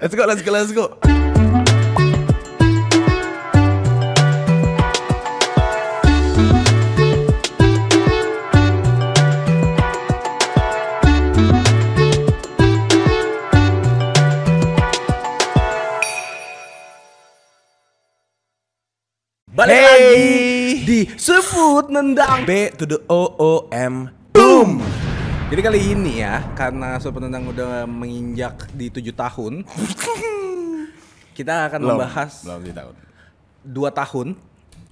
Let's go, let's go, let's go. Balik hey. lagi di seput, Nendang B to the O O M Boom! Jadi kali ini ya, karena Super Nendang udah menginjak di tujuh tahun, kita akan belum, membahas belum di tahun. dua tahun.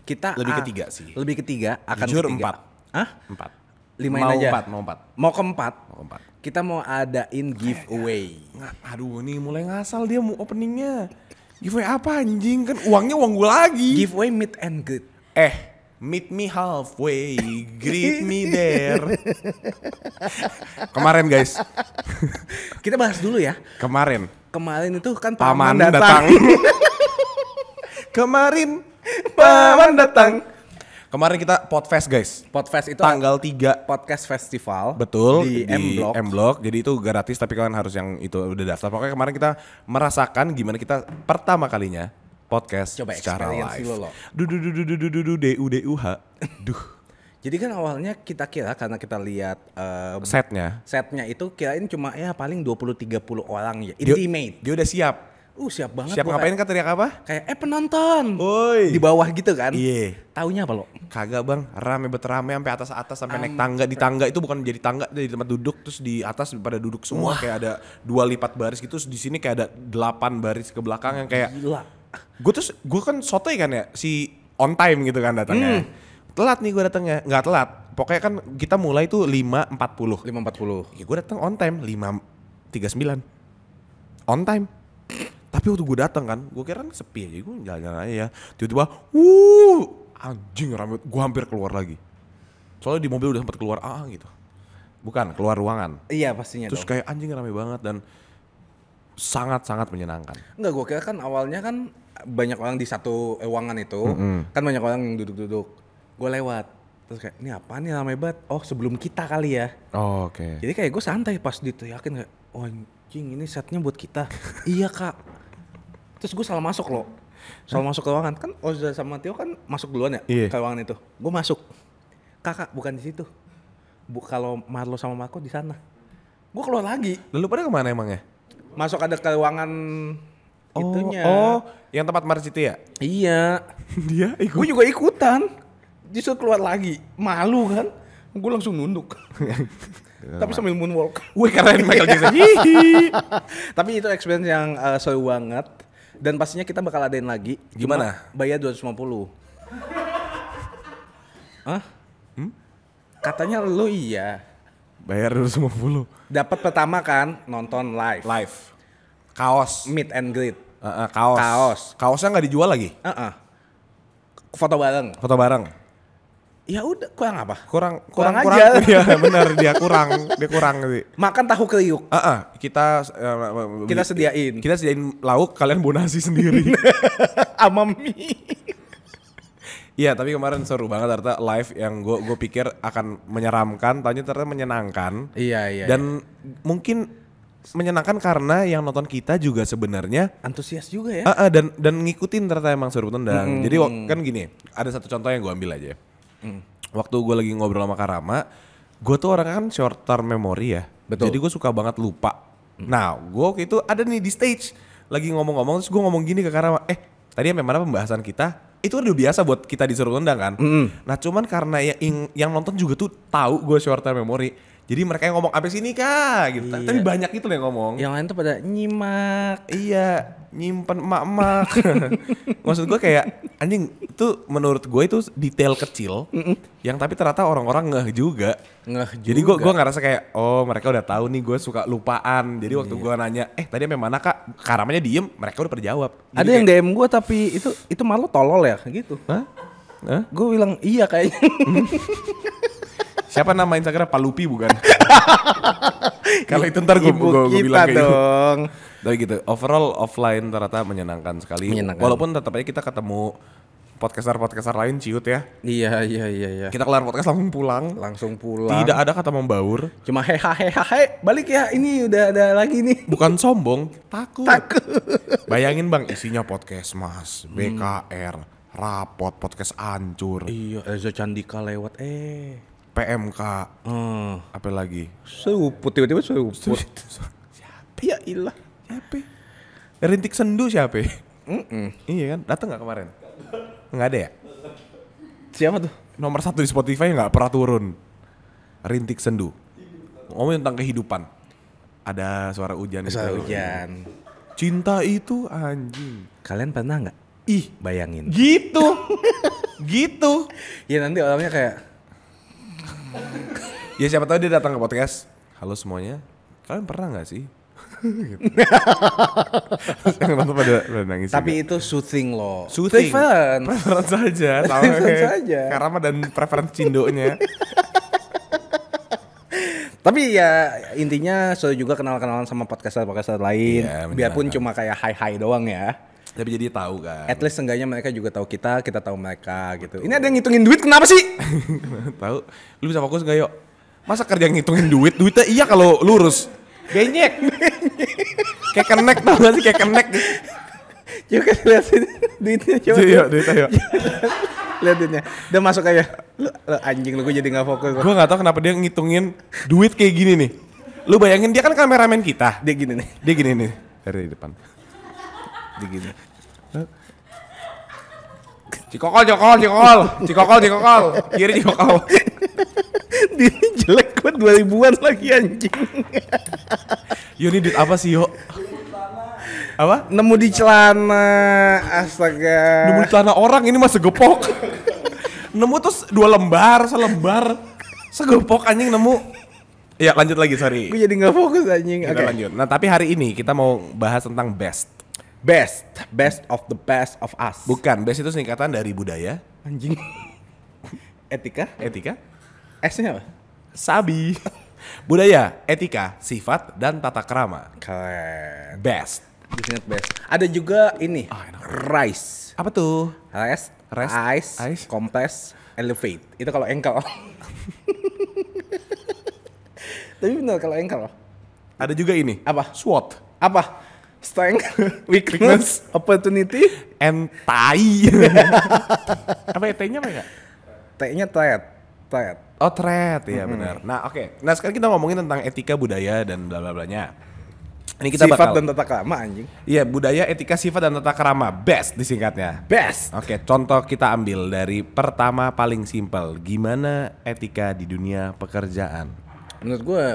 Kita lebih ketiga sih. Lebih ketiga akan Jujur ketiga. empat. Hah? Empat. Limain mau Empat, mau empat. Mau keempat. Mau keempat. Kita mau adain giveaway. Aduh, nih mulai ngasal dia mau openingnya. Giveaway apa anjing? Kan uangnya uang gue lagi. Giveaway meet and good. Eh, Meet me halfway, greet me there. Kemarin guys. Kita bahas dulu ya. Kemarin. Kemarin itu kan paman, paman datang. Kemarin paman datang. Kemarin kita podcast guys. Podcast itu tanggal 3 podcast festival. Betul di, di M Block. M Block. Jadi itu gratis tapi kalian harus yang itu udah daftar. Pokoknya kemarin kita merasakan gimana kita pertama kalinya podcast Coba secara live. Duh lo. Du du du du du du du d Duh. Jadi kan awalnya kita kira karena kita lihat um, setnya. Setnya itu kirain cuma ya paling 20 30 orang ya. Intimate. Dia, dia udah siap. Uh siap banget. Siap ngapain kan teriak apa? Kayak eh penonton. Woi. Di bawah gitu kan. Iya. Yeah. Taunya apa lo? Kagak bang, rame bet rame sampai atas atas sampai um, naik tangga di tangga itu bukan jadi tangga dari tempat duduk terus di atas pada duduk semua Wah. kayak ada dua lipat baris gitu terus di sini kayak ada delapan baris ke belakang yang kayak Gila Gue tuh gue kan sotoy kan ya si on time gitu kan datangnya. Hmm. Telat nih gue datangnya, nggak telat. Pokoknya kan kita mulai tuh lima empat puluh 5.40. 5.40. Ya gue datang on time lima tiga sembilan On time. Tapi waktu gue datang kan, gue kira kan sepi aja, gue jalan-jalan aja ya. Tiba-tiba, uh anjing rame, gue hampir keluar lagi. Soalnya di mobil udah sempat keluar, ah gitu. Bukan, keluar ruangan. Iya pastinya Terus dong. kayak anjing rame banget dan sangat-sangat menyenangkan. Enggak, gue kira kan awalnya kan banyak orang di satu eh, ruangan itu mm -hmm. kan banyak orang yang duduk-duduk gue lewat terus kayak ini apa nih ramai banget oh sebelum kita kali ya oh, oke okay. jadi kayak gue santai pas diteriakin kayak oh, anjing ini setnya buat kita iya kak terus gue salah masuk loh salah masuk ke ruangan kan Oza sama Tio kan masuk duluan ya yeah. ke ruangan itu gue masuk kakak bukan di situ Bu, kalau Marlo sama Marco di sana gue keluar lagi lalu pada kemana emangnya masuk ada ke ruangan Oh, itunya. Oh, yang tempat Mars itu ya? Iya. Dia ikut. Gue juga ikutan. Justru keluar lagi. Malu kan? Gue langsung nunduk. Tapi sambil moonwalk. Wih keren Michael iya. Jackson. Tapi itu experience yang uh, seru banget. Dan pastinya kita bakal adain lagi. Gimana? Cuma bayar 250. Hah? Hmm? Katanya lu iya. Bayar 250. Dapat pertama kan nonton live. Live kaos meet and greet uh, uh, kaos kaos kaosnya nggak dijual lagi uh -uh. foto bareng foto bareng ya udah kurang apa kurang kurang, kurang aja kurang, ya benar dia kurang dia kurang sih makan tahu kriuk uh -uh, kita uh, kita sediain kita sediain lauk kalian bonasi sendiri sama mie Iya tapi kemarin seru banget ternyata live yang gue gue pikir akan menyeramkan, tanya ternyata menyenangkan. Iya iya. Dan iya. mungkin menyenangkan karena yang nonton kita juga sebenarnya antusias juga ya. Uh, uh, dan dan ngikutin ternyata emang seru tendang. -hmm. Jadi kan gini, ada satu contoh yang gue ambil aja. hmm. Waktu gue lagi ngobrol sama Karama, gue tuh orang kan short term memory ya. Betul. Jadi gue suka banget lupa. hmm. Nah, gue waktu itu ada nih di stage lagi ngomong-ngomong terus gue ngomong gini ke Karama, eh tadi yang mana pembahasan kita itu udah biasa buat kita disuruh tendang kan. Mm Nah cuman karena yang, yang nonton juga tuh tahu gue short term memory jadi mereka yang ngomong apa ini kak gitu. Iya. Tapi banyak itu yang ngomong. Yang lain tuh pada nyimak. Iya, nyimpen emak-emak. Maksud gue kayak anjing itu menurut gue itu detail kecil yang tapi ternyata orang-orang ngeh juga. Ngeh juga. Jadi gue gua ngerasa kayak oh mereka udah tahu nih gue suka lupaan. Jadi waktu iya. gue nanya, "Eh, tadi sampai mana, Kak?" Karamanya diem, mereka udah perjawab. Jadi Ada kayak, yang DM gue tapi itu itu malu tolol ya gitu. Hah? Huh? Gue bilang iya kayaknya. Siapa nama Instagram? Palupi bukan? Kalau itu ntar gue bilang kayak gitu. dong. Tapi gitu, overall offline ternyata menyenangkan sekali. Menyenangkan. Walaupun tetap aja kita ketemu podcaster-podcaster lain ciut ya. Iya, iya, iya, iya. Kita kelar podcast langsung pulang. Langsung pulang. Tidak ada kata membaur. Cuma heha heha he, balik ya ini udah ada lagi nih. Bukan sombong, takut. Takut. Bayangin Bang isinya podcast Mas, BKR, hmm. rapot, podcast ancur. Iya, Eza Candika lewat eh. PMK hmm. apa lagi seuput tiba-tiba seuput siapa ya ilah siapa rintik sendu siapa mm -mm. iya kan datang nggak kemarin nggak ada ya siapa tuh nomor satu di Spotify nggak pernah turun rintik sendu ngomongin tentang kehidupan ada suara hujan suara itu. hujan cinta itu anjing kalian pernah nggak ih bayangin gitu gitu ya nanti orangnya kayak ya siapa tahu dia datang ke podcast. Halo semuanya, kalian pernah nggak sih? gitu. pada, pada nangis. Tapi juga. itu soothing loh. Soothing. Preference. Preference saja. Preference saja. Karena dan preference cindonya. Tapi ya intinya saya juga kenal-kenalan sama podcaster-podcaster lain. Yeah, iya, biarpun cuma kayak hai-hai doang ya tapi jadi tahu kan at least seenggaknya mereka juga tahu kita kita tahu mereka gitu Betul. ini ada yang ngitungin duit kenapa sih tahu lu bisa fokus gak yuk masa kerja ngitungin duit duitnya iya kalau lurus benyek kayak kenek tau gak sih kayak kenek Yuk kan lihat sini duitnya coba. Yuk, iya, iya, duitnya yuk. Iya. lihat duitnya. Udah masuk aja. Lu, lu anjing lu gue jadi gak fokus. Gue gak tau kenapa dia ngitungin duit kayak gini nih. Lu bayangin dia kan kameramen kita. Dia gini nih. Dia gini nih dari depan begini. Cikokol, cikokol, cikokol, cikokol, cikokol, kiri cikokol. Dia jelek banget dua ribuan lagi anjing. yo ini duit apa sih yo? Apa? Nemu di celana, astaga. Nemu di celana orang ini masih gepok. nemu terus dua lembar, selembar. Segepok anjing nemu. Ya lanjut lagi sorry. Gue jadi nggak fokus anjing. Kita okay. lanjut. Nah tapi hari ini kita mau bahas tentang best. Best, best of the best of us. Bukan, best itu singkatan dari budaya. Anjing. Etika? Etika? S-nya apa? Sabi. budaya, etika, sifat, dan tata kerama. Keren. Best. Disingkat best. Ada juga ini, oh, rice. Apa tuh? Rest, rest, ice, ice, compress, elevate. Itu kalau engkel. Tapi benar kalau engkel. Ada juga ini. Apa? SWOT. Apa? strength, weakness, opportunity, and tie. apa ya T-nya apa ya? T-nya threat, threat. Oh threat ya mm -hmm. benar. Nah oke, okay. nah sekarang kita ngomongin tentang etika budaya dan bla bla blanya. Ini kita sifat bakal, dan tata kerama anjing. Iya, budaya, etika, sifat dan tata kerama. Best disingkatnya. Best. Oke, okay, contoh kita ambil dari pertama paling simpel. Gimana etika di dunia pekerjaan? Menurut gue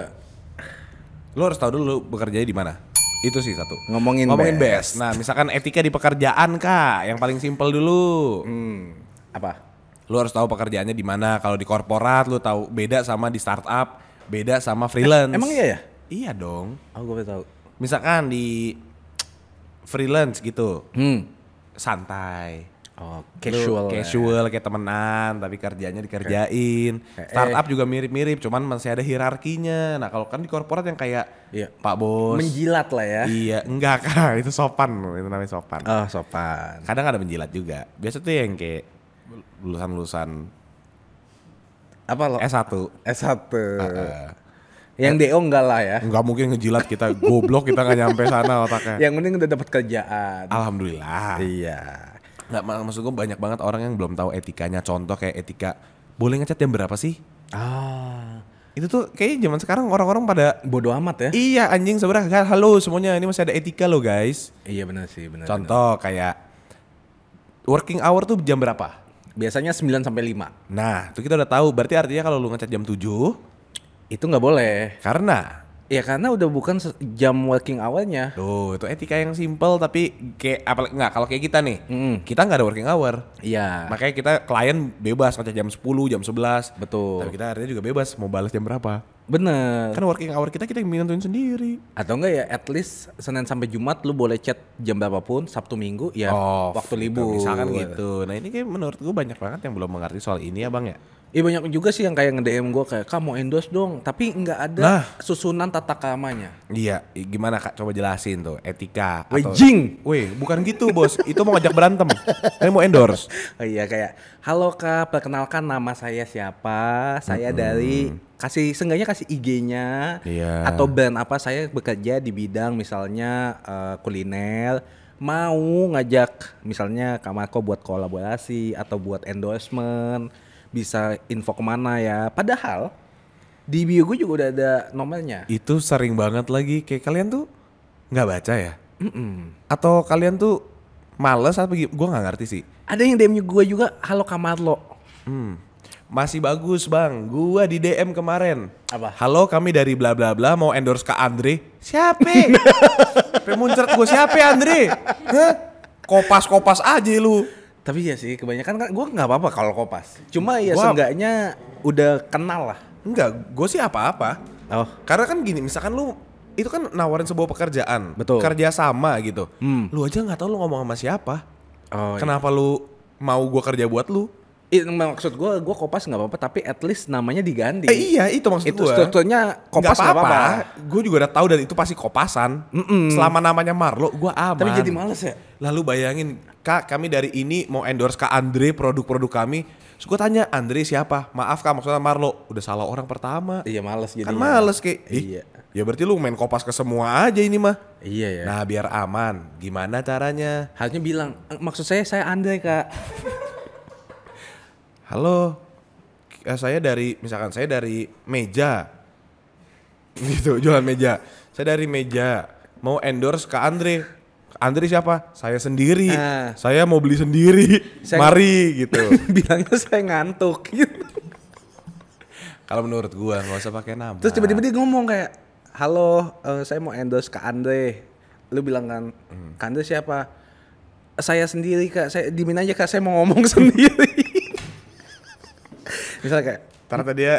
lo harus tahu dulu bekerja di mana. Itu sih satu. Ngomongin, Ngomongin best. best. Nah, misalkan etika di pekerjaan kak, yang paling simpel dulu. Hmm. Apa? Lu harus tahu pekerjaannya di mana. Kalau di korporat, lu tahu beda sama di startup, beda sama eh, freelance. Eh, emang iya ya? Iya dong. Aku oh, gue tahu. Misalkan di freelance gitu, hmm. santai Oh, casual. Ya. casual ya. kayak temenan, tapi kerjanya dikerjain. Okay. Eh. Startup eh. juga mirip-mirip, cuman masih ada hierarkinya. Nah, kalau kan di korporat yang kayak iya. Pak Bos. Menjilat lah ya. Iya, enggak kan, itu sopan, itu namanya sopan. Oh, sopan. Kadang ada menjilat juga. Biasa tuh yang kayak lulusan-lulusan apa lo? S1. S1. Yang DO enggak lah ya. Enggak mungkin ngejilat kita goblok kita nggak nyampe sana otaknya. Yang penting udah dapat kerjaan. Alhamdulillah. Iya nggak maksud gue banyak banget orang yang belum tahu etikanya contoh kayak etika boleh ngecat jam berapa sih ah itu tuh kayak zaman sekarang orang-orang pada bodoh amat ya iya anjing sebenarnya halo semuanya ini masih ada etika lo guys iya benar sih benar contoh bener. kayak working hour tuh jam berapa biasanya 9 sampai lima nah itu kita udah tahu berarti artinya kalau lu ngecat jam 7 itu nggak boleh karena Ya karena udah bukan jam working awalnya. Tuh, itu etika yang simple tapi kayak apa nggak? kalau kayak kita nih. Mm. Kita nggak ada working hour. Iya. Makanya kita klien bebas ngecek jam 10, jam 11. Betul. Tapi kita akhirnya juga bebas mau balas jam berapa. Bener. Kan working hour kita kita yang nentuin sendiri. Atau enggak ya at least Senin sampai Jumat lu boleh chat jam berapapun, Sabtu Minggu ya oh, waktu gitu. libur. Misalkan gitu. Nah, ini kayak menurut gua banyak banget yang belum mengerti soal ini ya, Bang ya. Iya banyak juga sih yang kayak nge-DM gue kayak kamu endorse dong, tapi nggak ada nah. susunan tata kamanya. Iya, gimana kak? Coba jelasin tuh etika. Wejing, atau... weh bukan gitu bos. itu mau ngajak berantem, kalian mau endorse. Oh, iya kayak, halo kak, perkenalkan nama saya siapa, saya hmm. dari kasih seenggaknya kasih IG-nya Iya. atau brand apa saya bekerja di bidang misalnya uh, kuliner mau ngajak misalnya Kak Marco buat kolaborasi atau buat endorsement bisa info kemana ya. Padahal di bio gue juga udah ada nomornya. Itu sering banget lagi kayak kalian tuh nggak baca ya? Mm -mm. Atau kalian tuh males apa gue nggak ngerti sih. Ada yang DM gue juga halo kamar lo. Hmm. Masih bagus bang, gue di DM kemarin. Apa? Halo kami dari bla bla bla mau endorse ke Andre. Siapa? Pemuncer gue siapa Andre? Hah? Kopas-kopas aja lu. Tapi ya sih kebanyakan kan gue nggak apa-apa kalau kopas. Cuma ya gua... seenggaknya udah kenal lah. Enggak, gue sih apa-apa. Oh. Karena kan gini, misalkan lu itu kan nawarin sebuah pekerjaan, betul. Kerja sama gitu. Hmm. Lu aja nggak tahu lu ngomong sama siapa. Oh, iya. Kenapa iya. lu mau gue kerja buat lu? Iya maksud gue, gue kopas nggak apa-apa, tapi at least namanya diganti. Eh, iya, itu maksud gue. Itu strukturnya kopas nggak apa-apa. Gue juga udah tahu dan itu pasti kopasan. Mm -mm. Selama namanya Marlo, gue aman. Tapi jadi males ya. Lalu bayangin, kak kami dari ini mau endorse kak Andre produk-produk kami. Terus gue tanya Andre siapa? Maaf kak maksudnya Marlo udah salah orang pertama. Iya males jadi. Kan males kayak. Iya. Ya berarti lu main kopas ke semua aja ini mah. Iya ya. Nah biar aman, gimana caranya? Harusnya bilang maksud saya saya Andre kak. halo eh, saya dari misalkan saya dari meja gitu jualan meja saya dari meja mau endorse ke Andre Andre siapa? Saya sendiri. nah, Saya mau beli sendiri. Saya Mari gitu. Bilangnya saya ngantuk gitu. Kalau menurut gua nggak usah pakai nama. Terus tiba-tiba dia ngomong kayak, "Halo, uh, saya mau endorse ke Andre." Lu bilang kan, hmm. Andre siapa?" Eh, "Saya sendiri, Kak. Saya dimin aja, Kak. Saya mau ngomong sendiri." Misalnya kayak ternyata dia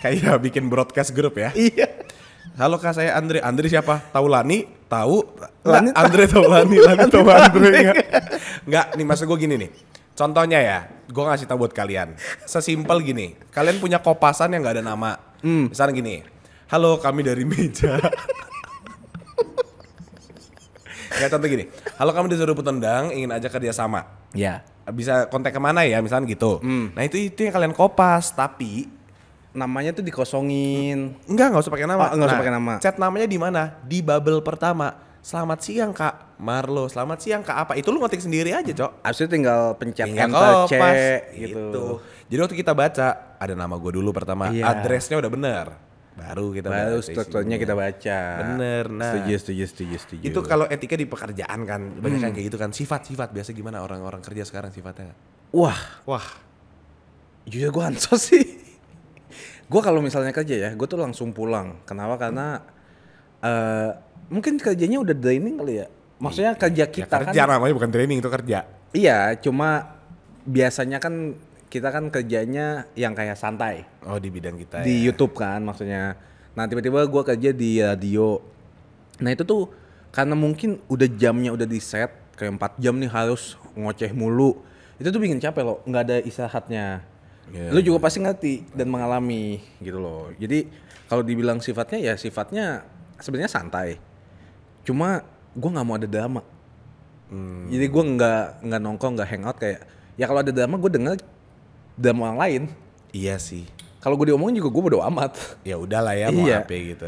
kayak bikin broadcast grup ya. Iya. Halo kak saya Andre. Andre siapa? Tahu Lani? Tahu? Lani? Andre tahu Lani. Ya. Lani tahu Andre enggak? Enggak. Nih maksud gue gini nih. Contohnya ya, gue ngasih tau buat kalian. Sesimpel gini, kalian punya kopasan yang gak ada nama. Hmm. Misalnya gini, halo kami dari meja. Kayak contoh gini, halo kami dari Sudut Tendang ingin ajak kerja sama Ya bisa kontak kemana ya misalnya gitu hmm. nah itu itu yang kalian kopas tapi namanya tuh dikosongin enggak nggak usah pakai nama oh, nggak usah nah, pakai nama chat namanya di mana di bubble pertama Selamat siang Kak Marlo, selamat siang Kak apa? Itu lu ngetik sendiri aja, Cok. Abis itu tinggal pencet tinggal enter C gitu. gitu. Jadi waktu kita baca ada nama gue dulu pertama, yeah. addressnya udah bener baru kita baru strukturnya kita baca bener nah setuju setuju setuju setuju itu kalau etika di pekerjaan kan banyak hmm. yang kayak gitu kan sifat-sifat biasa gimana orang-orang kerja sekarang sifatnya wah wah juga gue ansos sih gue kalau misalnya kerja ya gue tuh langsung pulang kenapa karena uh, mungkin kerjanya udah training kali ya maksudnya iya. kerja ya kita ya, kerja kan, namanya bukan training itu kerja iya cuma biasanya kan kita kan kerjanya yang kayak santai. Oh di bidang kita. Di ya. YouTube kan maksudnya. Nah tiba-tiba gue kerja di radio. Eh, nah itu tuh karena mungkin udah jamnya udah di set kayak empat jam nih harus ngoceh mulu. Itu tuh bikin capek loh, nggak ada istirahatnya. Yeah. Lu juga pasti ngerti dan mengalami gitu loh. Jadi kalau dibilang sifatnya ya sifatnya sebenarnya santai. Cuma gue nggak mau ada drama. Hmm. Jadi gue nggak nggak nongkrong nggak hangout kayak ya kalau ada drama gue denger dan orang lain. Iya sih. Kalau gue diomongin juga gue bodo amat. Ya udahlah ya mau iya. apa ya gitu.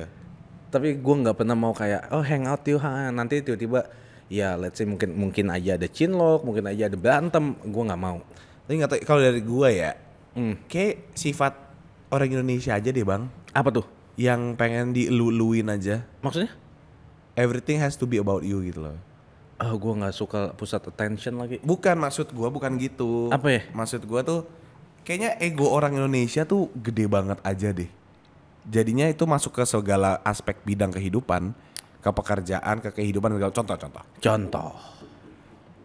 Tapi gue nggak pernah mau kayak oh hang out yuk ha. nanti tiba-tiba ya let's say mungkin mungkin aja ada cinlok, mungkin aja ada berantem, gue nggak mau. Tapi nggak kalau dari gue ya, hmm. kayak sifat orang Indonesia aja deh bang. Apa tuh? Yang pengen dieluluin aja. Maksudnya? Everything has to be about you gitu loh ah oh, gue nggak suka pusat attention lagi bukan maksud gue bukan gitu apa ya maksud gue tuh kayaknya ego orang Indonesia tuh gede banget aja deh. Jadinya itu masuk ke segala aspek bidang kehidupan, ke pekerjaan, ke kehidupan segala contoh-contoh. Contoh.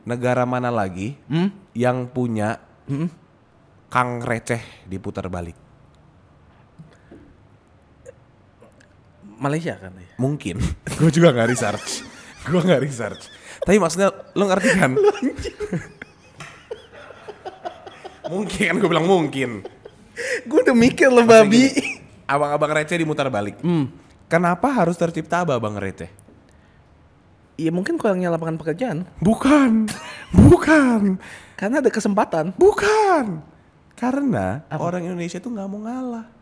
Negara mana lagi hmm? yang punya hmm? kang receh diputar balik? Malaysia kan ya? Mungkin. gue juga nggak research. gue nggak research. Tapi maksudnya lo ngerti kan? mungkin kan gue bilang mungkin. gue udah mikir loh babi. Abang-abang receh dimutar balik. Hmm. Kenapa harus tercipta abang-abang receh? Iya mungkin kurangnya lapangan pekerjaan. Bukan, bukan. Karena ada kesempatan. Bukan, karena Apa? orang Indonesia tuh nggak mau ngalah.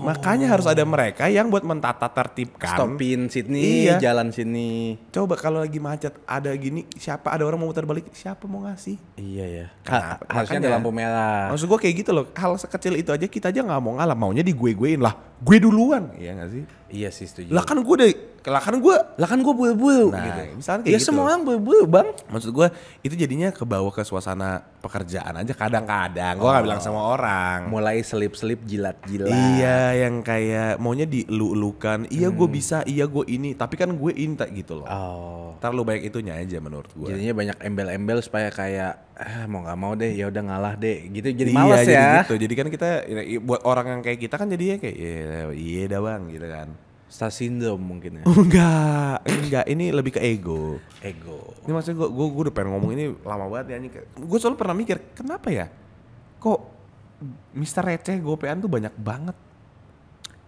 Makanya harus ada mereka yang buat mentata tertibkan. Stopin sini iya. jalan sini. Coba kalau lagi macet ada gini, siapa ada orang mau putar balik, siapa mau ngasih? Iya ya. Nah, harusnya ada lampu merah. Maksud gua kayak gitu loh. Hal sekecil itu aja kita aja nggak mau ngalah, maunya di gue-guein lah. Gue duluan. Iya gak sih? Iya sih setuju. Lah kan gue deh, lah kan gue lah kan gue buel-buel, nah, gitu. Misalnya kayak ya gitu. semua orang buel-buel, bang. Maksud gue itu jadinya kebawa ke suasana pekerjaan aja kadang-kadang. Oh. Gue gak bilang sama orang. Mulai selip-selip jilat-jilat. Iya yang kayak maunya lu Iya hmm. gue bisa, iya gue ini. Tapi kan gue inta gitu loh. Oh. Terlalu banyak itunya aja menurut gue. Jadinya banyak embel-embel supaya kayak ah mau nggak mau deh ya udah ngalah deh gitu jadi iya, malas ya jadi gitu jadi kan kita ya, buat orang yang kayak kita kan jadi ya kayak iya iya dah bang gitu kan star syndrome mungkin ya enggak enggak ini lebih ke ego ego ini maksudnya gue gue gue udah pengen ngomong ini lama banget ya ini gue selalu pernah mikir kenapa ya kok Mister Receh gopean tuh banyak banget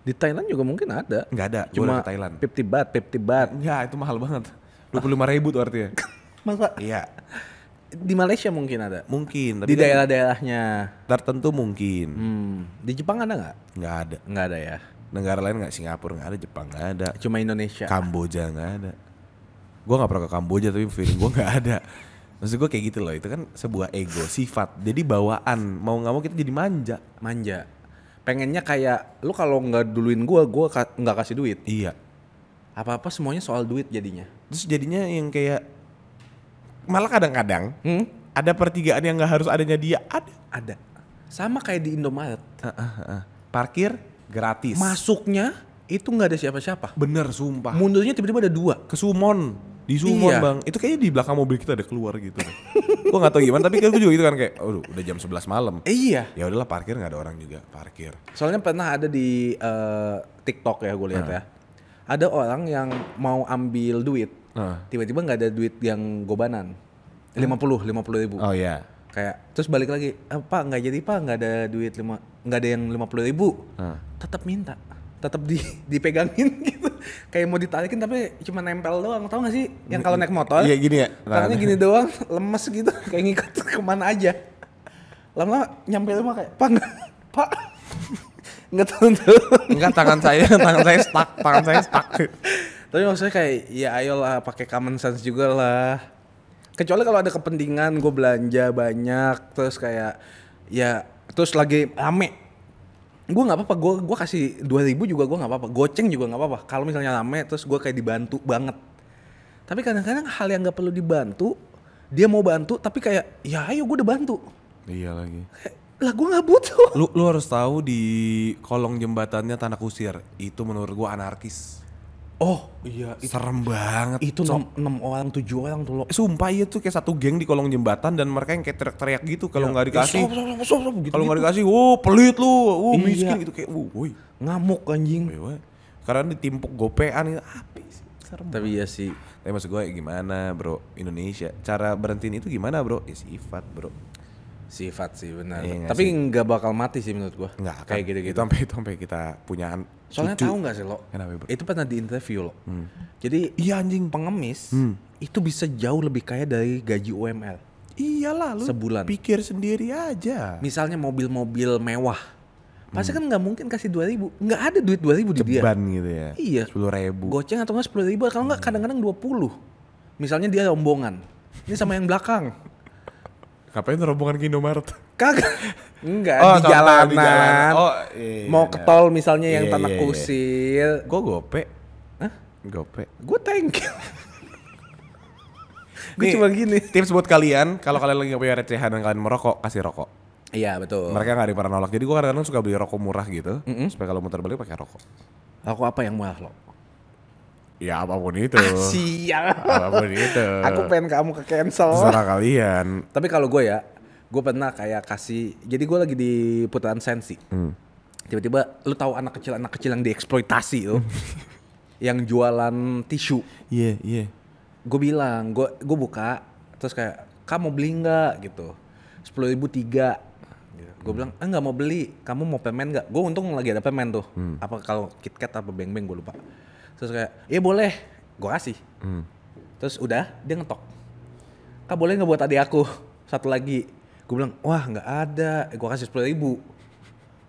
di Thailand juga mungkin ada nggak ada cuma Thailand 50 baht 50 baht enggak itu mahal banget dua puluh lima ribu tuh artinya masa iya di Malaysia mungkin ada. Mungkin. Tapi di kan daerah-daerahnya. Tertentu mungkin. Hmm. Di Jepang ada nggak? Nggak ada. Nggak ada ya. Negara lain nggak Singapura nggak ada, Jepang nggak ada. Cuma Indonesia. Kamboja nggak ada. Gue nggak pernah ke Kamboja tapi feeling gue nggak ada. Maksud gue kayak gitu loh, itu kan sebuah ego, sifat. Jadi bawaan, mau nggak mau kita jadi manja. Manja. Pengennya kayak, lu kalau nggak duluin gue, gue nggak ka kasih duit. Iya. Apa-apa semuanya soal duit jadinya. Terus jadinya yang kayak malah kadang-kadang hmm? ada pertigaan yang nggak harus adanya dia ada ada sama kayak di Indomaret uh, uh, uh. parkir gratis masuknya itu nggak ada siapa-siapa bener sumpah mundurnya tiba-tiba ada dua ke Sumon di Sumon iya. bang itu kayaknya di belakang mobil kita ada keluar gitu gua nggak tahu gimana tapi kan gue juga gitu kan kayak aduh udah jam 11 malam eh, iya ya udahlah parkir nggak ada orang juga parkir soalnya pernah ada di uh, TikTok ya gue lihat uh. ya ada orang yang mau ambil duit Nah. tiba-tiba nggak ada duit yang gobanan lima puluh lima puluh ribu oh iya yeah. kayak terus balik lagi apa ah, pak nggak jadi pak nggak ada duit lima nggak ada yang lima puluh ribu uh. tetap minta tetap di dipegangin gitu kayak mau ditarikin tapi cuma nempel doang tau gak sih yang kalau naik motor iya gini ya nah. tangannya gini doang lemes gitu kayak ngikut kemana aja lama nyampe rumah kayak pak nggak pak nggak turun turun tangan saya tangan saya stuck tangan saya stuck tapi maksudnya kayak ya ayolah pakai common sense juga lah kecuali kalau ada kepentingan gue belanja banyak terus kayak ya terus lagi rame gue nggak apa-apa gue gue kasih dua ribu juga gue nggak apa-apa goceng juga nggak apa-apa kalau misalnya rame terus gue kayak dibantu banget tapi kadang-kadang hal yang nggak perlu dibantu dia mau bantu tapi kayak ya ayo gue udah bantu iya lagi kayak, lah gue nggak butuh lu lu harus tahu di kolong jembatannya tanah kusir itu menurut gue anarkis Oh iya itu, serem banget. Itu enam 6 orang tujuh orang tuh lo. Sumpah iya tuh kayak satu geng di kolong jembatan dan mereka yang kayak teriak-teriak gitu kalau iya. nggak ya, dikasih. Gitu, kalau nggak dikasih, wow pelit lu, wow iya. miskin gitu kayak, woy. ngamuk anjing. Woy, Karena ditimpuk gopean gitu, Api sih? Serem. Tapi ya sih. Tapi maksud gue gimana bro Indonesia? Cara berhentiin itu gimana bro? Ya sifat bro sifat sih benar. Iya, Tapi nggak bakal mati sih menurut gua. Nggak kayak gitu-gitu. sampai sampai kita punya Soalnya tahu nggak sih lo? Kenapa, bro? Itu pernah diinterview interview lo. Hmm. Jadi iya anjing pengemis hmm. itu bisa jauh lebih kaya dari gaji UML. Iyalah lu sebulan. Pikir sendiri aja. Misalnya mobil-mobil mewah. Pasti hmm. kan nggak mungkin kasih dua ribu, nggak ada duit dua ribu di dia. Ceban gitu ya. Iya. Sepuluh ribu. Goceng atau nggak sepuluh ribu, kalau nggak hmm. kadang-kadang dua puluh. Misalnya dia rombongan, ini sama yang belakang. Ngapain rombongan ke Indomaret? Kagak. Enggak, oh, di, jalanan. Oh, iya, iya Mau iya. ke tol misalnya iya, yang iya, tanah iya, iya. kusil. Gue gope. Hah? Gope. Gue thank you. gue cuma gini. Tips buat kalian, kalau kalian lagi punya recehan dan kalian merokok, kasih rokok. Iya betul. Mereka gak ada pernah nolak. Jadi gue kadang-kadang suka beli rokok murah gitu, mm -hmm. supaya kalau muter balik pakai rokok. Rokok apa yang murah lo? Ya apapun itu. Ah, sial. Apapun itu. Aku pengen kamu ke cancel. Terserah kalian. Tapi kalau gue ya, gue pernah kayak kasih. Jadi gue lagi di putaran sensi. tiba hmm. Tiba-tiba lu tahu anak kecil anak kecil yang dieksploitasi tuh. yang jualan tisu. Iya, yeah, iya. Yeah. Gue bilang, gue gue buka terus kayak kamu beli nggak gitu. Sepuluh ribu tiga gitu. gue hmm. bilang ah nggak mau beli kamu mau pemen nggak gue untung lagi ada pemen tuh hmm. apa kalau KitKat apa Beng Beng gue lupa terus kayak iya boleh gue kasih hmm. terus udah dia ngetok kak boleh nggak buat adik aku satu lagi gue bilang wah nggak ada eh, gue kasih sepuluh ribu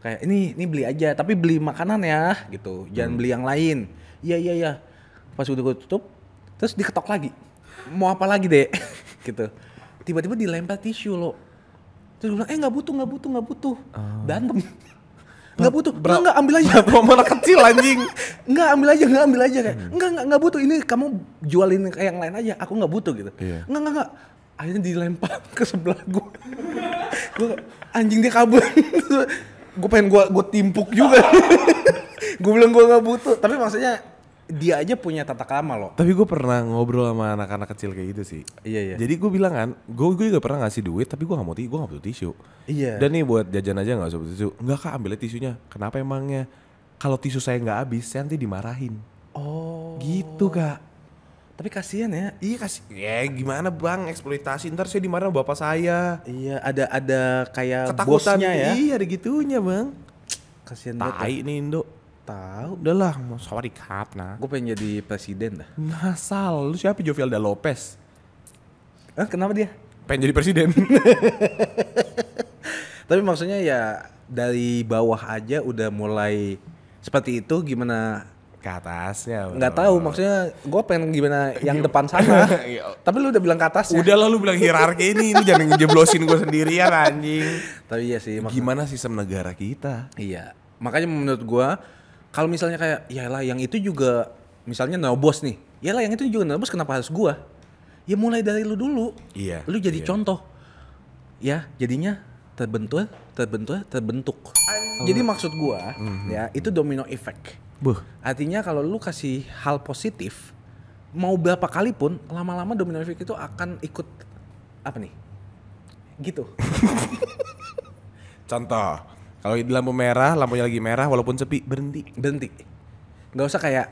kayak ini ini beli aja tapi beli makanan ya gitu jangan hmm. beli yang lain iya iya iya pas udah gue tutup terus diketok lagi mau apa lagi deh gitu tiba-tiba dilempar tisu lo terus gue bilang eh nggak butuh nggak butuh nggak butuh oh nggak butuh Bra nggak ambil aja promo anak kecil anjing nggak ambil aja nggak ambil aja kayak hmm. nggak nggak nggak butuh ini kamu jualin kayak yang lain aja aku nggak butuh gitu iya. nggak nggak nggak akhirnya dilempar ke sebelah gue gue anjing dia kabur gue pengen gue gue timpuk juga gue bilang gue nggak butuh tapi maksudnya dia aja punya tata krama loh. Tapi gue pernah ngobrol sama anak-anak kecil kayak gitu sih. Iya iya. Jadi gue bilang kan, gue gue juga pernah ngasih duit tapi gue gak mau tisu, gue gak butuh tisu. Iya. Dan nih buat jajan aja gak usah butuh tisu. Enggak kak ambilnya tisunya. Kenapa emangnya? Kalau tisu saya nggak habis, saya nanti dimarahin. Oh. Gitu kak. Tapi kasihan ya. Iya kasih. Ya gimana bang eksploitasi ntar saya dimarahin bapak saya. Iya ada ada kayak Ketakutan, bosnya ya. Iya ada gitunya bang. Kasihan banget. Ya. Tai nih Indo tahu udahlah mau sorry cup nah gue pengen jadi presiden dah masal lu siapa Jovialda Lopez eh, kenapa dia pengen jadi presiden tapi maksudnya ya dari bawah aja udah mulai seperti itu gimana ke atas ya nggak tahu maksudnya gue pengen gimana yang depan sana iya. tapi lu udah bilang ke atas udah lah lu bilang hierarki ini lu jangan ngejeblosin gue sendirian anjing tapi ya sih gimana sistem negara kita iya makanya menurut gue kalau misalnya kayak yalah yang itu juga misalnya bos nih yalah yang itu juga bos kenapa harus gua ya mulai dari lu dulu iya lu jadi iya. contoh ya jadinya terbentuk terbentuk terbentuk oh. jadi maksud gua mm -hmm. ya itu domino effect Buh. artinya kalau lu kasih hal positif mau berapa kali pun lama-lama domino effect itu akan ikut apa nih gitu contoh kalau di lampu merah, lampunya lagi merah walaupun sepi, berhenti. Berhenti. Gak usah kayak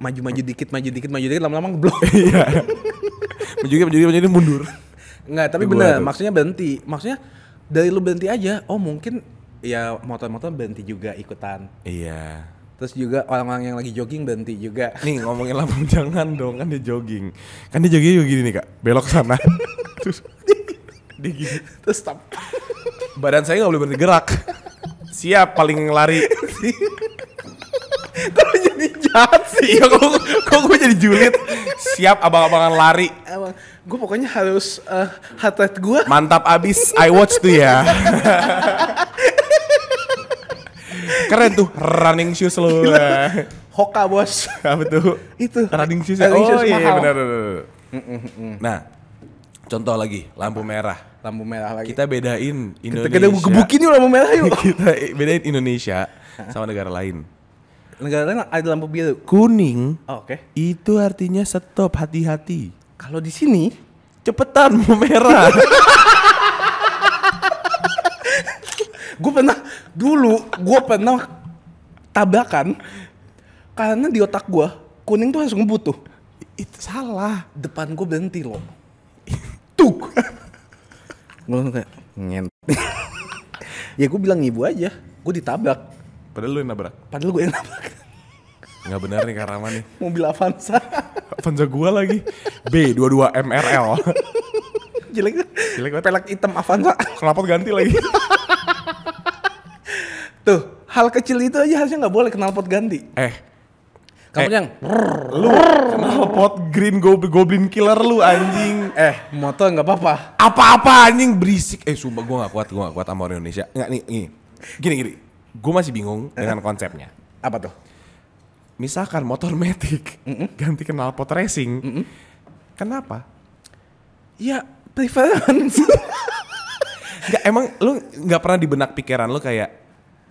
maju-maju dikit, maju dikit, maju dikit, lama-lama ngeblok. Iya. maju dikit, maju dikit, maju dikit, mundur. Enggak, tapi bener, maksudnya berhenti. Maksudnya dari lu berhenti aja, oh mungkin ya motor-motor berhenti juga ikutan. Iya. Terus juga orang-orang yang lagi jogging berhenti juga. Nih ngomongin lampu jangan dong kan dia jogging. Kan dia jogging juga gini nih kak, belok sana. terus dia gini. Terus stop. Badan saya nggak boleh berhenti gerak siap paling lari Kok jadi jahat sih? Ya, kok, kok gue jadi julid? Siap abang-abangan lari. Abang, gue pokoknya harus uh, heart rate gue. Mantap abis I watch tuh ya. Keren tuh running shoes lo. Hoka bos. Apa tuh? Itu. Running shoes. ya. oh shoes iya, iya bener benar. Nah, Contoh lagi, lampu merah. Lampu merah lagi. Kita bedain Indonesia. Kita gebukin yuk lampu merah yuk. kita bedain Indonesia sama negara lain. Negara lain ada lampu biru. Kuning. Oh, Oke. Okay. Itu artinya stop, hati-hati. Kalau di sini cepetan lampu merah. gue pernah dulu gue pernah tabrakan karena di otak gue kuning tuh harus ngebut tuh. Itu salah. Depan gue berhenti loh tuk gue kayak ngent ya gue bilang ibu aja gue ditabrak padahal lu yang nabrak padahal gue yang nabrak nggak benar nih Karama nih mobil Avanza Avanza gue lagi B22 MRL jelek jelek banget pelek hitam Avanza kenapa ganti lagi tuh hal kecil itu aja harusnya nggak boleh knalpot ganti eh kamu eh, yang lu kenapa pot green goblin, goblin killer lu anjing. Eh, motor nggak apa-apa. Apa-apa anjing berisik. Eh, sumpah gua nggak kuat, gua nggak kuat sama orang Indonesia. Enggak nih, nih. Gini gini. Gua masih bingung dengan konsepnya. Apa tuh? Misalkan motor metik mm -mm. ganti racing. Mm -mm. Kenapa? Ya preference. Gak, emang lu nggak pernah di benak pikiran lu kayak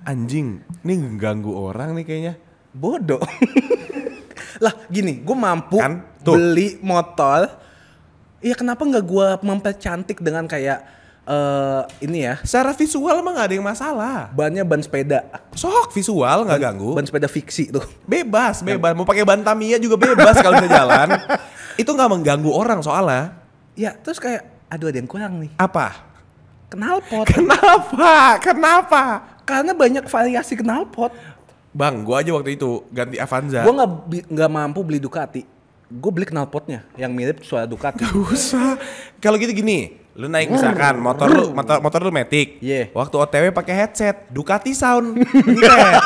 anjing, ini ganggu orang nih kayaknya. Bodoh. lah gini gue mampu kan? beli motor iya kenapa nggak gue mempercantik dengan kayak uh, ini ya secara visual emang gak ada yang masalah bannya ban sepeda sok visual nggak ganggu ban sepeda fiksi tuh bebas bebas mau pakai ban Tamiya juga bebas kalau bisa jalan itu nggak mengganggu orang soalnya ya terus kayak aduh ada yang kurang nih apa knalpot kenapa kenapa karena banyak variasi knalpot Bang, gua aja waktu itu ganti Avanza. Gua nggak nggak mampu beli Ducati. gua beli knalpotnya yang mirip suara Ducati. Gak usah. Kalau gitu gini, lu naik misalkan motor lu motor motor lu metik. Yeah. Waktu OTW pakai headset Ducati sound. Iya.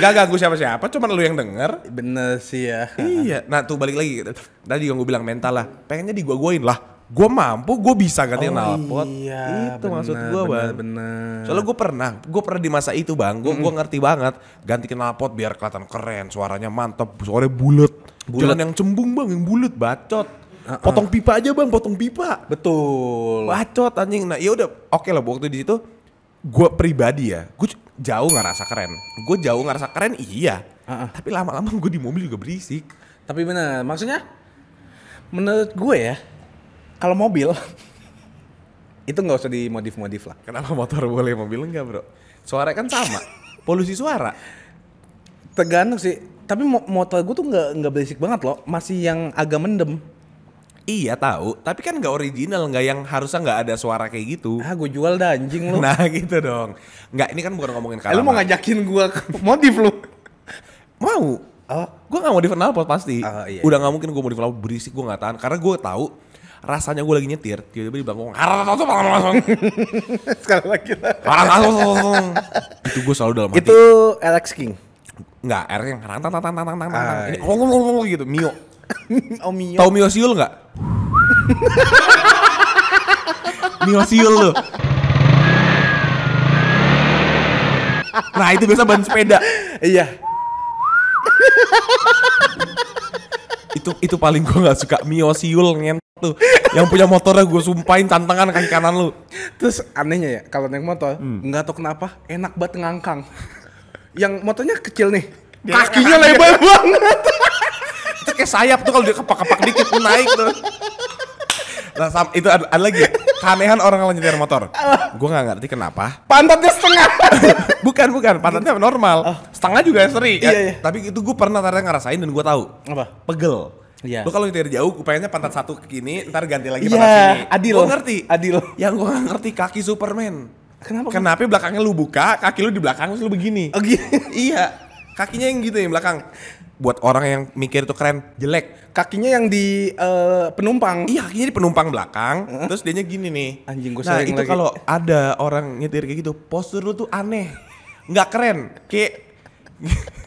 gak ganggu siapa-siapa, cuma lu yang denger. Bener sih ya. Iya. Nah, tuh balik lagi. Tadi yang gue bilang mental lah. Pengennya digua-guain lah gue mampu gue bisa ganti oh, knalpot iya, itu bener, maksud gue bang bener. soalnya gue pernah gue pernah di masa itu bang gue mm. hmm ngerti banget ganti knalpot biar kelihatan keren suaranya mantap, suaranya bulat jalan yang cembung bang yang bulat bacot uh -uh. potong pipa aja bang potong pipa betul bacot anjing nah ya udah oke okay lah waktu di situ gue pribadi ya gue jauh nggak rasa keren gue jauh nggak rasa keren iya uh -uh. tapi lama-lama gue di mobil juga berisik tapi benar maksudnya menurut gue ya kalau mobil itu nggak usah dimodif-modif lah. Kenapa motor boleh, mobil enggak bro? Suara kan sama, polusi suara. Tergantung sih, tapi motor gue tuh nggak nggak basic banget loh, masih yang agak mendem. Iya tahu, tapi kan nggak original, nggak yang harusnya nggak ada suara kayak gitu. Ah, gue jual dah anjing lu. nah gitu dong. Nggak, ini kan bukan ngomongin kalau. Eh, lu mau ngajakin gue modif lu? mau. Oh. Gue nggak modif knalpot pasti. Oh, iya, iya. Udah iya. nggak mungkin gue modif knalpot berisik gue nggak tahan, karena gue tahu rasanya gue lagi nyetir tiba-tiba di belakang sekali lagi itu gue selalu dalam hati itu Alex King Enggak, Alex yang tang tang tang tang tang tang ini ngomong gitu Mio oh Mio tau Mio Siul nggak Mio Siul lo nah itu biasa ban sepeda iya itu itu paling gue nggak suka Mio Siul ngen tuh. Yang punya motornya gue sumpahin tantangan kaki kanan lu. Terus anehnya ya kalau naik motor hmm. nggak tau kenapa enak banget ngangkang. Yang motornya kecil nih, dia kakinya lebar banget. itu kayak sayap tuh kalau dia kepak-kepak dikit pun naik tuh. Nah, itu ada, ada lagi keanehan orang kalau nyetir motor. Gue nggak ngerti kenapa. Pantatnya setengah. bukan bukan, pantatnya normal. Oh. Setengah juga seri. Iya, iya. Tapi itu gue pernah ternyata ngerasain dan gue tahu. Apa? Pegel Iya. Lu kalau nyetir jauh, upayanya pantat satu ke kini, ntar ganti lagi iya, pantat yeah, sini. Adil. Gue ngerti. Adil. Yang gue ngerti kaki Superman. Kenapa? Kenapa belakangnya lu buka, kaki lu di belakang terus lu begini. Oh, iya. Kakinya yang gitu ya belakang. Buat orang yang mikir itu keren, jelek. Kakinya yang di uh, penumpang. Iya, kakinya di penumpang belakang. Uh. Terus dianya gini nih. Anjing gue Nah, itu kalau ada orang nyetir kayak gitu, postur lu tuh aneh. Nggak keren. Kayak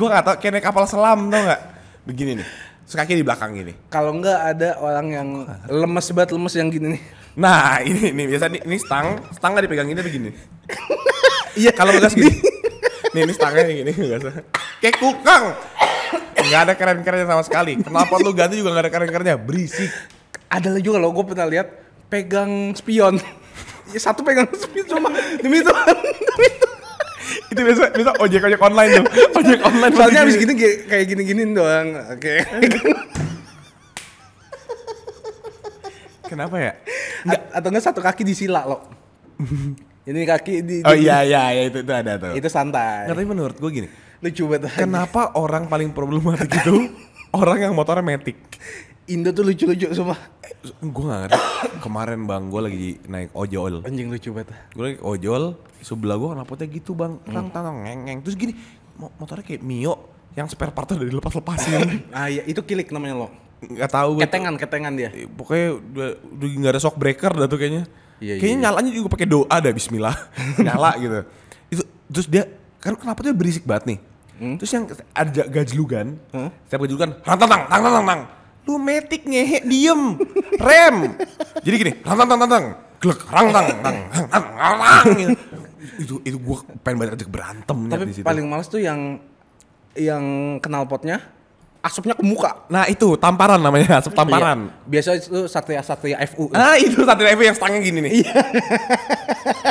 gue gak tau kayak naik kapal selam tau gak begini nih kaki di belakang gini. Kalau enggak ada orang yang lemes banget, lemes yang gini nih. Nah, ini ini biasa nih, ini stang, stang enggak dipegang gini begini. Iya, kalau enggak gini. nih, ini stangnya gini biasa. Kayak kukang. Enggak ada keren-kerennya sama sekali. Kenapa lu ganti juga enggak ada keren-kerennya? Berisik. Ada lagi juga lo gue pernah lihat pegang spion. Ya, satu pegang spion cuma demi Tuhan, demi Tuhan itu biasa biasa ojek ojek online tuh ojek online soalnya habis gini kayak gini gitu gini doang oke kenapa ya Nggak. atau enggak satu kaki disila lo ini kaki di, di oh iya iya ya, itu itu ada tuh itu santai nggak tapi menurut gue gini lucu banget kenapa orang paling problematik itu orang yang motornya metik Indo tuh lucu-lucu semua. Gue gak ngerti. Kemarin bang, gue lagi naik ojol. Anjing lucu banget. Gue lagi ojol, sebelah gue kenapa tuh gitu bang. Tang, tang, tang, ngeng, ngeng. Terus gini, motornya kayak Mio yang spare partnya udah dilepas-lepasin. ah iya, itu kilik namanya lo. Gak tahu. Ketengan, tuh. ketengan dia. Eh, pokoknya udah, udah gak ada shock breaker dah tuh kayaknya. Iya, iya, kayaknya iya. nyalanya juga pakai doa dah bismillah. Nyala gitu. Itu terus dia kan kenapa tuh berisik banget nih. Hmm? Terus yang ada gajlugan, hmm? setiap gajlugan, tang tang tang tang tang tang Lu metik ngehe diem. Rem. Jadi gini, tang tang tang tang tang. Glek, rang tang tang tang tang. Itu itu gua pengen banget ajak berantem Tapi di situ. paling males tuh yang yang kenal potnya asapnya ke muka. Nah itu tamparan namanya asap tamparan. Iya. Biasa itu satria satria FU. Ah itu satria FU yang stangnya gini nih.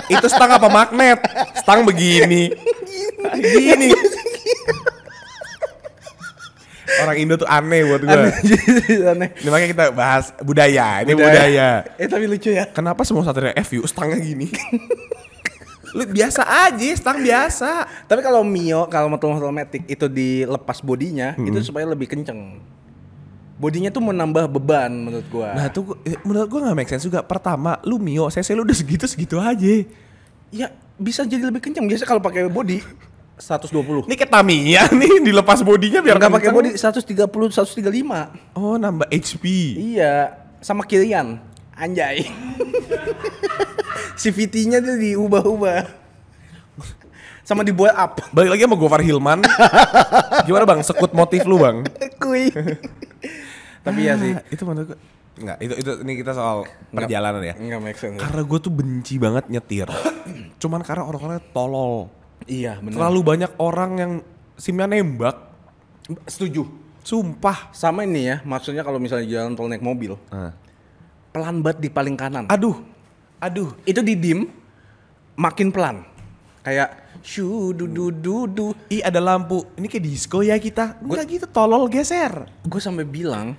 itu stang apa magnet? Stang begini. gini orang Indo tuh aneh buat gue. Aneh, aneh. Ini makanya kita bahas budaya. Ini budaya. budaya. Eh tapi lucu ya. Kenapa semua satria F FU stangnya gini? lu biasa aja stang biasa tapi kalau mio kalau metal metal matic itu dilepas bodinya -hmm. itu supaya lebih kenceng bodinya tuh menambah beban menurut gua nah tuh eh, menurut gua gak make sense juga pertama lu mio saya-saya lu udah segitu segitu aja ya bisa jadi lebih kenceng biasa kalau pakai body 120. Ini ketamia nih dilepas bodinya biar enggak pakai body 130 135. Oh, nambah HP. Iya, sama Kilian. Anjay. CVT-nya tuh diubah-ubah. Sama dibuat up. Balik lagi sama Gofar Hilman. Gimana Bang, sekut motif lu, Bang? Kui. Tapi ya sih, ah, itu menurut gue Enggak, itu itu ini kita soal perjalanan ya. Enggak make Karena gue tuh benci banget nyetir. Cuman karena orang-orangnya tolol Iya, benar. Terlalu banyak orang yang simnya nembak. Setuju. Sumpah. Sama ini ya, maksudnya kalau misalnya jalan tol naik mobil. Uh. Pelan banget di paling kanan. Aduh. Aduh, itu di dim makin pelan. Kayak shu du du du du. Ih, ada lampu. Ini kayak disco ya kita. Enggak gitu, tolol geser. Gue sampai bilang,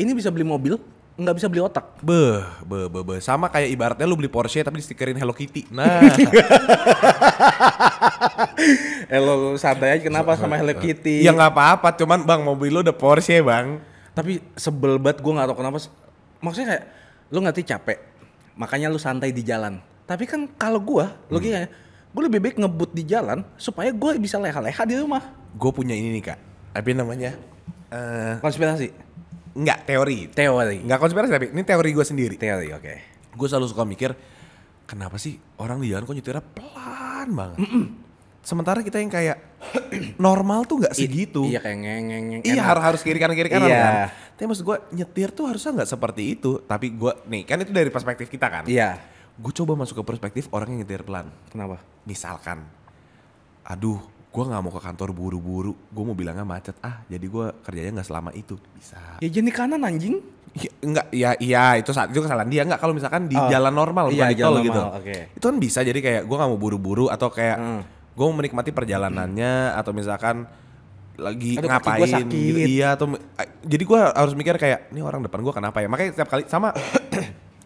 ini bisa beli mobil nggak bisa beli otak. Be, be, be, be. Sama kayak ibaratnya lu beli Porsche tapi stikerin Hello Kitty. Nah. Hello eh, santai aja kenapa sama Hello Kitty? Ya nggak apa-apa, cuman bang mobil lu udah Porsche bang. Tapi sebel banget gua nggak tahu kenapa. Maksudnya kayak lu ngerti capek, makanya lu santai di jalan. Tapi kan kalau gue hmm. logikanya, gue lebih baik ngebut di jalan supaya gua bisa leha-leha di rumah. Gua punya ini nih kak, apa namanya? Uh, Konspirasi Enggak, teori. Teori. Enggak konspirasi tapi ini teori gue sendiri. Teori, oke. Okay. Gue selalu suka mikir, kenapa sih orang di jalan kok nyetirnya pelan banget? Mm -mm. Sementara kita yang kayak normal tuh nggak segitu. I, iya kayak nge -nge -nge iya harus harus kiri kanan kiri kanan. Iya. Kan? Tapi maksud gue nyetir tuh harusnya nggak seperti itu. Tapi gue nih kan itu dari perspektif kita kan. Iya. Gue coba masuk ke perspektif orang yang nyetir pelan. Kenapa? Misalkan, aduh gue nggak mau ke kantor buru-buru gue mau bilangnya macet ah jadi gue kerjanya nggak selama itu bisa ya jadi kanan anjing ya, enggak ya iya itu saat itu kesalahan dia nggak kalau misalkan di oh, jalan normal iya, bukan iya, di tol gitu. normal, gitu okay. itu kan bisa jadi kayak gue nggak mau buru-buru atau kayak hmm. gue mau menikmati perjalanannya hmm. atau misalkan lagi Aduh, ngapain gitu. sakit. gitu iya atau jadi gue harus mikir kayak ini orang depan gue kenapa ya makanya setiap kali sama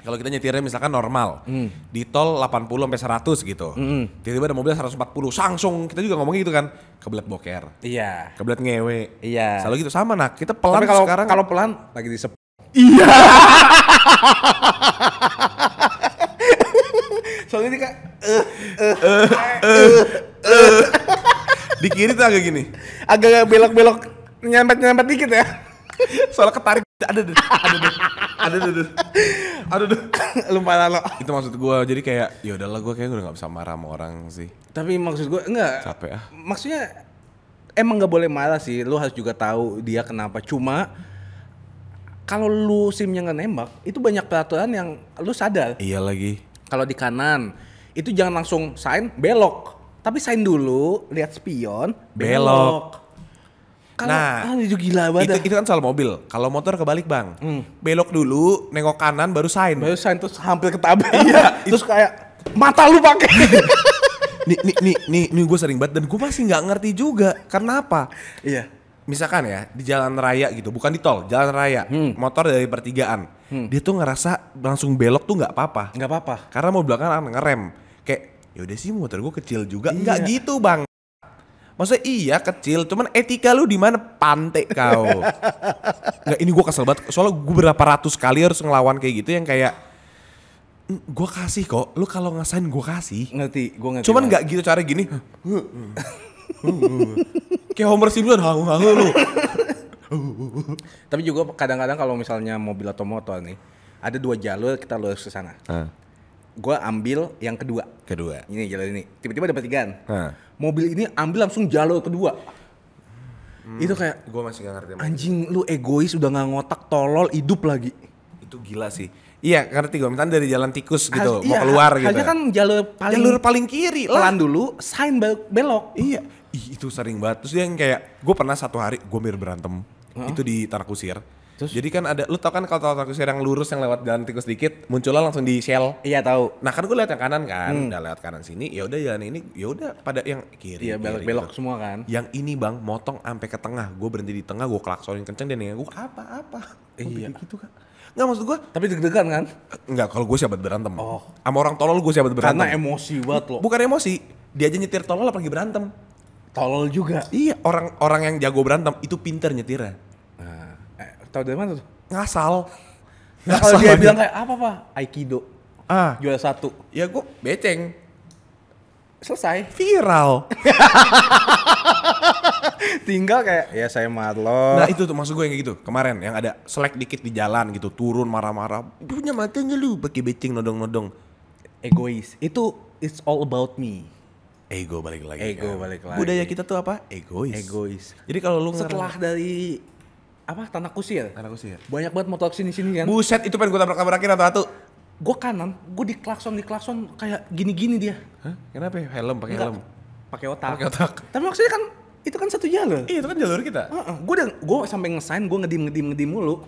kalau kita nyetirnya misalkan normal mm. di tol 80 sampai 100 gitu mm. tiba-tiba ada mobil 140 langsung kita juga ngomong gitu kan kebelet boker iya kebelet ngewe iya selalu gitu sama nak kita pelan kalau, sekarang kalau pelan lagi di sep iya soalnya ini kak eh eh eh, eh, eh, eh, di kiri tuh agak gini agak belok-belok nyempet-nyempet dikit ya Soalnya ketarik ada deh, ada deh, ada deh, ada deh, lupa lalu Itu maksud gue, jadi kayak ya udahlah gue kayak udah nggak bisa marah sama orang sih. Tapi maksud gue enggak. Capek ah. Maksudnya emang nggak boleh marah sih, lu harus juga tahu dia kenapa. Cuma kalau lu simnya nggak nembak, itu banyak peraturan yang lu sadar. Iya lagi. Kalau di kanan, itu jangan langsung sign belok, tapi sign dulu, lihat spion, belok. belok Kalo, nah, ah, itu gila banget. Itu, itu kan soal mobil. Kalau motor kebalik bang, hmm. belok dulu, nengok kanan, baru sign. Baru sign terus hampir ketabrak. iya. terus kayak mata lu pakai. nih, nih, nih, nih, nih gue sering banget dan gue masih nggak ngerti juga. Kenapa? Iya. Misalkan ya di jalan raya gitu, bukan di tol, jalan raya, hmm. motor dari pertigaan, hmm. dia tuh ngerasa langsung belok tuh nggak apa-apa. Nggak apa-apa. Karena mau belakang kan ngerem, kayak ya udah sih motor gue kecil juga, iya. nggak gitu bang. Maksudnya iya kecil, cuman etika lu di mana pantek kau. Enggak ini gue kesel banget. Soalnya gue berapa ratus kali harus ngelawan kayak gitu yang kayak gue kasih kok. Lu kalau ngasain gue kasih. Ngerti, gue ngerti. Cuman nggak gitu cara gini. kayak Homer Simpson hangu hangu lu. Tapi juga kadang-kadang kalau misalnya mobil atau motor nih, ada dua jalur kita lurus ke sana. Uh gue ambil yang kedua. Kedua. Ini jalur ini. Tiba-tiba dapat tiga. Mobil ini ambil langsung jalur kedua. Hmm, itu kayak gue masih gak ngerti. Anjing lu egois udah nggak ngotak tolol hidup lagi. Itu gila sih. Iya ngerti gue. Misalnya dari jalan tikus gitu Has, mau iya, keluar gitu. Hanya kan jalur paling jalur paling kiri lah. Pelan dulu, sign belok. Iya. Ih, itu sering banget. Terus dia yang kayak gue pernah satu hari gue mir berantem. Uh -huh. Itu di Tanah Kusir Terus? Jadi kan ada, lu tau kan kalau tau tikus yang lurus yang lewat jalan tikus dikit, munculnya langsung di shell. Iya tahu. Nah kan gue lihat yang kanan kan, hmm. udah lewat kanan sini, ya udah jalan ini, ya udah pada yang kiri. Iya belok belok gitu. semua kan. Yang ini bang, motong sampai ke tengah, gue berhenti di tengah, gue klaksonin kenceng dan gue apa apa. Eh, iya. Gitu kan. Enggak maksud gue Tapi deg-degan kan? Enggak, kalau gue siapa berantem oh. Sama orang tolol gue siapa berantem Karena emosi banget loh Bukan emosi Dia aja nyetir tolol apalagi berantem Tolol juga Iya, orang orang yang jago berantem itu pinter nyetirnya Tahu dari mana tuh? Ngasal. Nah, kalau dia bilang kayak apa pak? Aikido. Ah. Jual satu. Ya gue beceng. Selesai. Viral. Tinggal kayak ya saya marlo. Nah itu tuh maksud gue yang kayak gitu kemarin yang ada selek dikit di jalan gitu turun marah-marah. Punya matanya lu pakai beceng nodong-nodong. Egois. Itu it's all about me. Ego balik lagi. Ego kan? balik lagi. Budaya kita tuh apa? Egois. Egois. Jadi kalau lu setelah dari apa tanah kusir ya? tanah kusir ya. banyak banget motor sini sini kan buset itu pengen gue tabrak tabrakin atau satu gue kanan gue di klakson di klakson kayak gini gini dia Hah? kenapa ya? helm pakai helm pakai otak pakai otak tapi maksudnya kan itu kan satu jalur iya itu kan jalur kita uh -uh. gue udah gue sampai ngesain gue ngedim ngedim ngedim mulu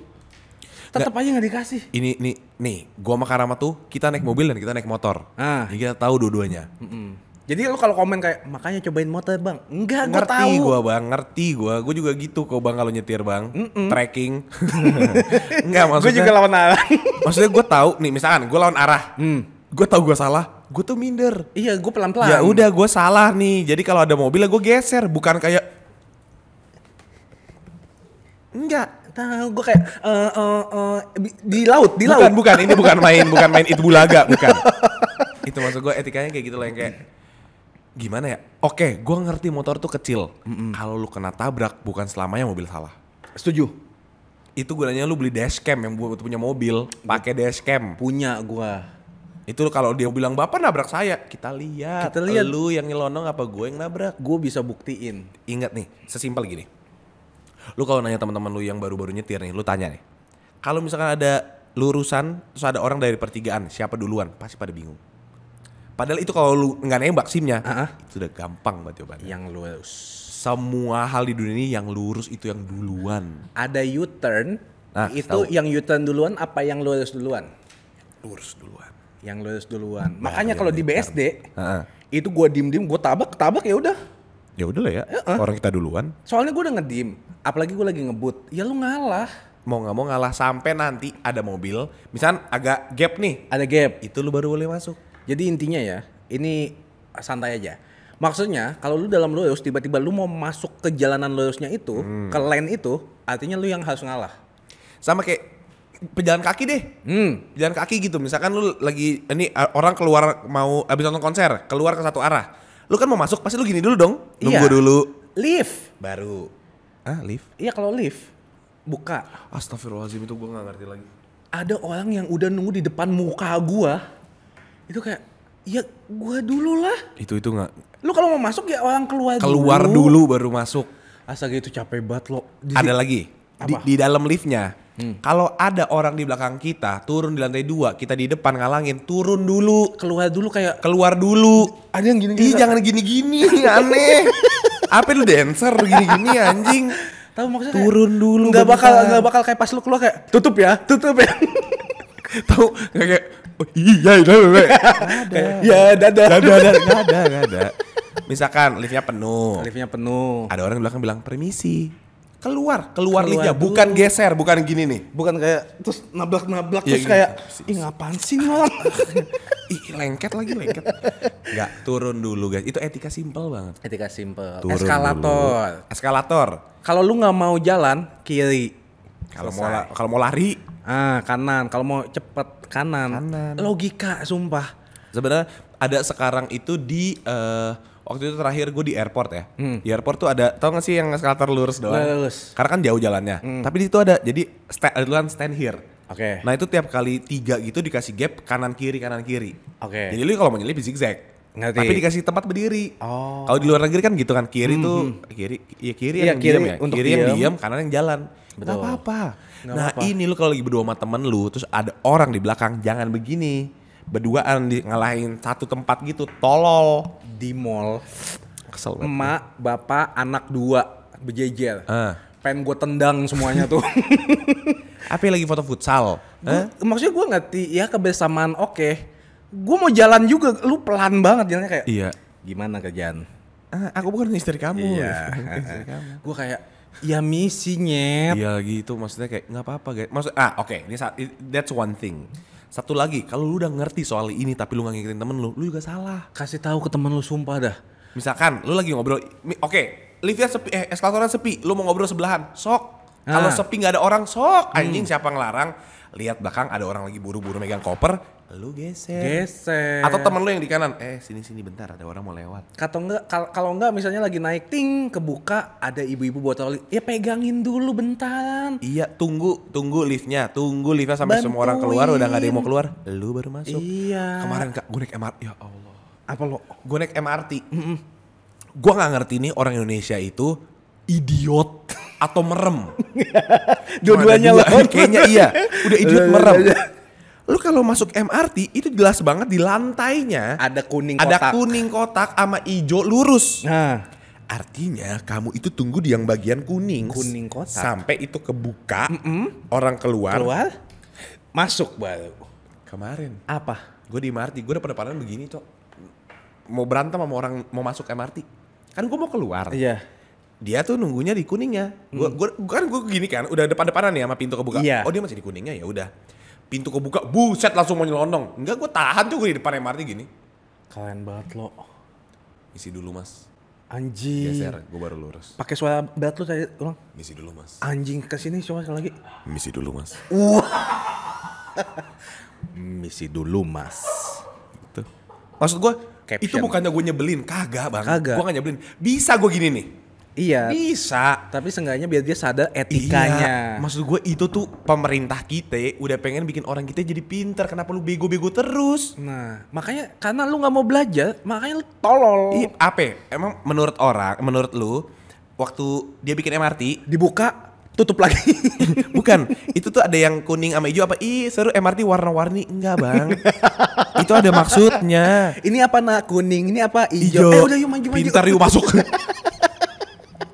tetap aja nggak dikasih ini nih nih gue sama Karama tuh kita naik mobil dan kita naik motor ah. jadi kita tahu dua-duanya mm -mm. Jadi lu kalau komen kayak makanya cobain motor bang, enggak gue tahu. Ngerti gue bang, ngerti gue. Gue juga gitu kok bang kalau nyetir bang, mm -mm. tracking, enggak maksudnya. Gue juga lawan arah. maksudnya gue tahu nih misalkan gue lawan arah, hmm. gua tahu gue salah, Gue tuh minder. Iya, gue pelan pelan. Ya udah, gue salah nih. Jadi kalau ada mobil ya gue geser, bukan kayak enggak tahu gue kayak uh, uh, uh, di laut di bukan, laut bukan ini bukan main bukan main itu bulaga bukan itu maksud gue etikanya kayak gitu loh yang kayak gimana ya? Oke, gua ngerti motor tuh kecil. Mm -mm. Kalau lu kena tabrak, bukan selamanya mobil salah. Setuju. Itu gunanya lu beli dashcam yang buat punya mobil, pakai dashcam. Punya gua. Itu kalau dia bilang bapak nabrak saya, kita lihat. Kita lihat lu yang nyelonong apa gue yang nabrak. Gue bisa buktiin. Ingat nih, sesimpel gini. Lu kalau nanya teman-teman lu yang baru-baru nyetir nih, lu tanya nih. Kalau misalkan ada lurusan, terus ada orang dari pertigaan, siapa duluan? Pasti pada bingung. Padahal itu kalau lu nggak nembak simnya, uh -huh. sudah gampang buat jawabannya. Yang lurus. Semua hal di dunia ini yang lurus itu yang duluan. Ada U-turn, nah, itu tahu. yang U-turn duluan apa yang lurus duluan? Lurus duluan. Yang lurus duluan. Nah, Makanya kalau di BSD, uh -huh. itu gua dim-dim, gua tabak, tabak ya udah. Ya udah lah ya, uh -huh. orang kita duluan. Soalnya gua udah ngedim, apalagi gua lagi ngebut, ya lu ngalah mau nggak mau ngalah sampai nanti ada mobil misalnya agak gap nih ada gap itu lu baru boleh masuk jadi intinya ya, ini santai aja. Maksudnya kalau lu dalam loyos tiba-tiba lu mau masuk ke jalanan loyosnya itu, hmm. ke lane itu, artinya lu yang harus ngalah. Sama kayak pejalan kaki deh. Hmm. Pejalan kaki gitu. Misalkan lu lagi ini orang keluar mau habis nonton konser, keluar ke satu arah. Lu kan mau masuk pasti lu gini dulu dong. Nunggu iya. dulu. Lift baru. Ah, lift? Iya kalau lift buka. Astagfirullahaladzim itu gua gak ngerti lagi. Ada orang yang udah nunggu di depan muka gua itu kayak ya gue dulu lah itu itu nggak lu kalau mau masuk ya orang keluar keluar dulu, baru masuk asal gitu capek banget lo di, ada lagi apa? di, di dalam liftnya hmm. kalau ada orang di belakang kita turun di lantai dua kita di depan ngalangin turun dulu keluar dulu kayak keluar dulu ada yang gini gini Ih, jangan gini gini aneh apa lu dancer gini gini anjing tahu maksudnya turun dulu nggak bakal nggak bakal kayak pas lu keluar kayak tutup ya tutup ya tahu kayak oh, iya iya iya iya ada, iya, ada. ada, ada, ada, misalkan liftnya penuh liftnya penuh ada orang belakang bilang permisi keluar keluar, keluar liftnya dulu. bukan geser bukan gini nih bukan kayak terus nablak nablak ya, terus iya. kayak ih ngapain sih nol? ih lengket lagi lengket nggak turun dulu guys itu etika simpel banget etika simpel turun eskalator dulu. eskalator kalau lu nggak mau jalan kiri kalau mau kalau mau lari ah kanan kalau mau cepet kanan. kanan. Logika sumpah. Sebenarnya ada sekarang itu di uh, waktu itu terakhir gue di airport ya. Hmm. Di airport tuh ada tau gak sih yang eskalator lurus doang? Lurus. Karena kan jauh jalannya. Hmm. Tapi di situ ada jadi stand, eh, ada stand here. Oke. Okay. Nah itu tiap kali tiga gitu dikasih gap kanan kiri kanan kiri. Oke. Okay. Jadi lu kalau mau nyelip zigzag. Ngerti. Tapi dikasih tempat berdiri. Oh. Kalau di luar negeri kan gitu kan kiri hmm. tuh kiri ya kiri ya, yang kiri, diem ya. Untuk kiri diem. yang diam kanan yang jalan. Betul. Gak apa-apa. Gak nah, apa. ini lu kalau lagi berdua sama temen lu terus ada orang di belakang jangan begini. Berduaan di ngalahin satu tempat gitu, tolol di mall. Kesel banget. Emak, bapak, anak dua berjejer. Uh. Pengen gue tendang semuanya tuh. Apa lagi foto futsal? Gua, huh? Maksudnya gue ngerti ya kebersamaan oke. Okay. Gue mau jalan juga, lu pelan banget jalannya kayak. Iya. Gimana kerjaan? Ah, aku bukan istri kamu. Iya. kamu. Gue kayak Ya misinya ya gitu maksudnya kayak nggak apa-apa guys. Maksud ah oke okay, ini that's one thing. Satu lagi kalau lu udah ngerti soal ini tapi lu gak ngikutin temen lu, lu juga salah. Kasih tahu ke temen lu sumpah dah. Misalkan lu lagi ngobrol, oke, okay, liftnya sepi, eh, eskalatornya sepi, lu mau ngobrol sebelahan, sok. Kalau ah. sepi nggak ada orang, sok. Hmm. Anjing hmm. siapa ngelarang? lihat belakang ada orang lagi buru-buru megang koper, lu geser. Geser. Atau temen lu yang di kanan, eh sini sini bentar ada orang mau lewat. Kata enggak kalau enggak misalnya lagi naik ting kebuka ada ibu-ibu buat botol ya pegangin dulu bentar. Iya, tunggu tunggu liftnya, tunggu liftnya sampai Bantuin. semua orang keluar udah nggak ada yang mau keluar, lu baru masuk. Iya. Kemarin Kak gue naik MRT, ya Allah. Apa lo? Gue naik MRT. Mm -mm. Gue gak ngerti nih orang Indonesia itu idiot atau merem. Dua-duanya dua, loh. Kayaknya iya. Udah idiot iya, iya, merem. Iya. Lu kalau masuk MRT itu jelas banget di lantainya ada kuning kotak. Ada kuning kotak sama ijo lurus. Nah. Artinya kamu itu tunggu di yang bagian kuning. Kuning kotak. Sampai itu kebuka, mm -mm. orang keluar. Keluar, masuk baru. Kemarin. Apa? Gue di MRT, gue udah pada begini tuh. Mau berantem sama orang, mau masuk MRT. Kan gue mau keluar. Iya. Yeah dia tuh nunggunya di kuningnya. Gua, hmm. gua, kan gua kan gue gini kan, udah depan-depanan ya sama pintu kebuka. Iya. Oh dia masih di kuningnya ya udah. Pintu kebuka, buset langsung mau nyelonong. Enggak, gue tahan tuh gue di depan MRT gini. Kalian banget lo. Isi dulu mas. Anjing. Geser, gue baru lurus. Pakai suara berat lo saya ulang. Misi dulu mas. Anjing kesini coba sekali lagi. Misi dulu mas. Wah. Misi dulu mas. Itu. Maksud gue, itu bukannya gue nyebelin, kagak bang. Kagak. Gue gak nyebelin. Bisa gue gini nih Iya. Bisa. Tapi seenggaknya biar dia sadar etikanya. Iya. Maksud gue itu tuh pemerintah kita udah pengen bikin orang kita jadi pinter. Kenapa lu bego-bego terus? Nah, makanya karena lu nggak mau belajar, makanya lu tolol. Iya, apa? Emang menurut orang, menurut lu waktu dia bikin MRT dibuka tutup lagi. Bukan, itu tuh ada yang kuning sama hijau apa? Ih, seru MRT warna-warni. Enggak, Bang. itu ada maksudnya. Ini apa nak kuning, ini apa hijau? Eh, udah yuk maju-maju. Pintar yuk masuk.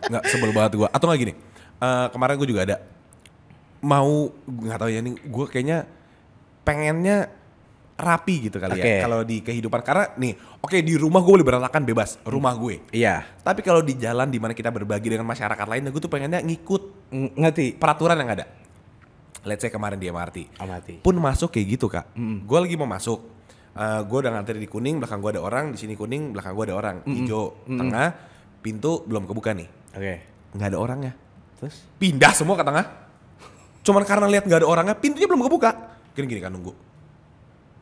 nggak sebel banget gue atau nggak gini uh, kemarin gue juga ada mau nggak tahu ya nih gue kayaknya pengennya rapi gitu kali okay. ya kalau di kehidupan karena nih oke okay, di rumah gue boleh berantakan bebas rumah gue iya tapi kalau di jalan dimana kita berbagi dengan masyarakat lain gue tuh pengennya ngikut ngerti peraturan yang ada let's say kemarin di MRT MRT pun masuk kayak gitu kak mm. gue lagi mau masuk uh, eh, gue udah ngantri di kuning belakang gue ada orang di sini kuning belakang gue ada orang mm. hijau mm. tengah pintu belum kebuka nih Oke. Okay. Nggak ada orangnya. Terus? Pindah semua ke tengah. Cuman karena lihat nggak ada orangnya, pintunya belum kebuka. Gini-gini kan nunggu.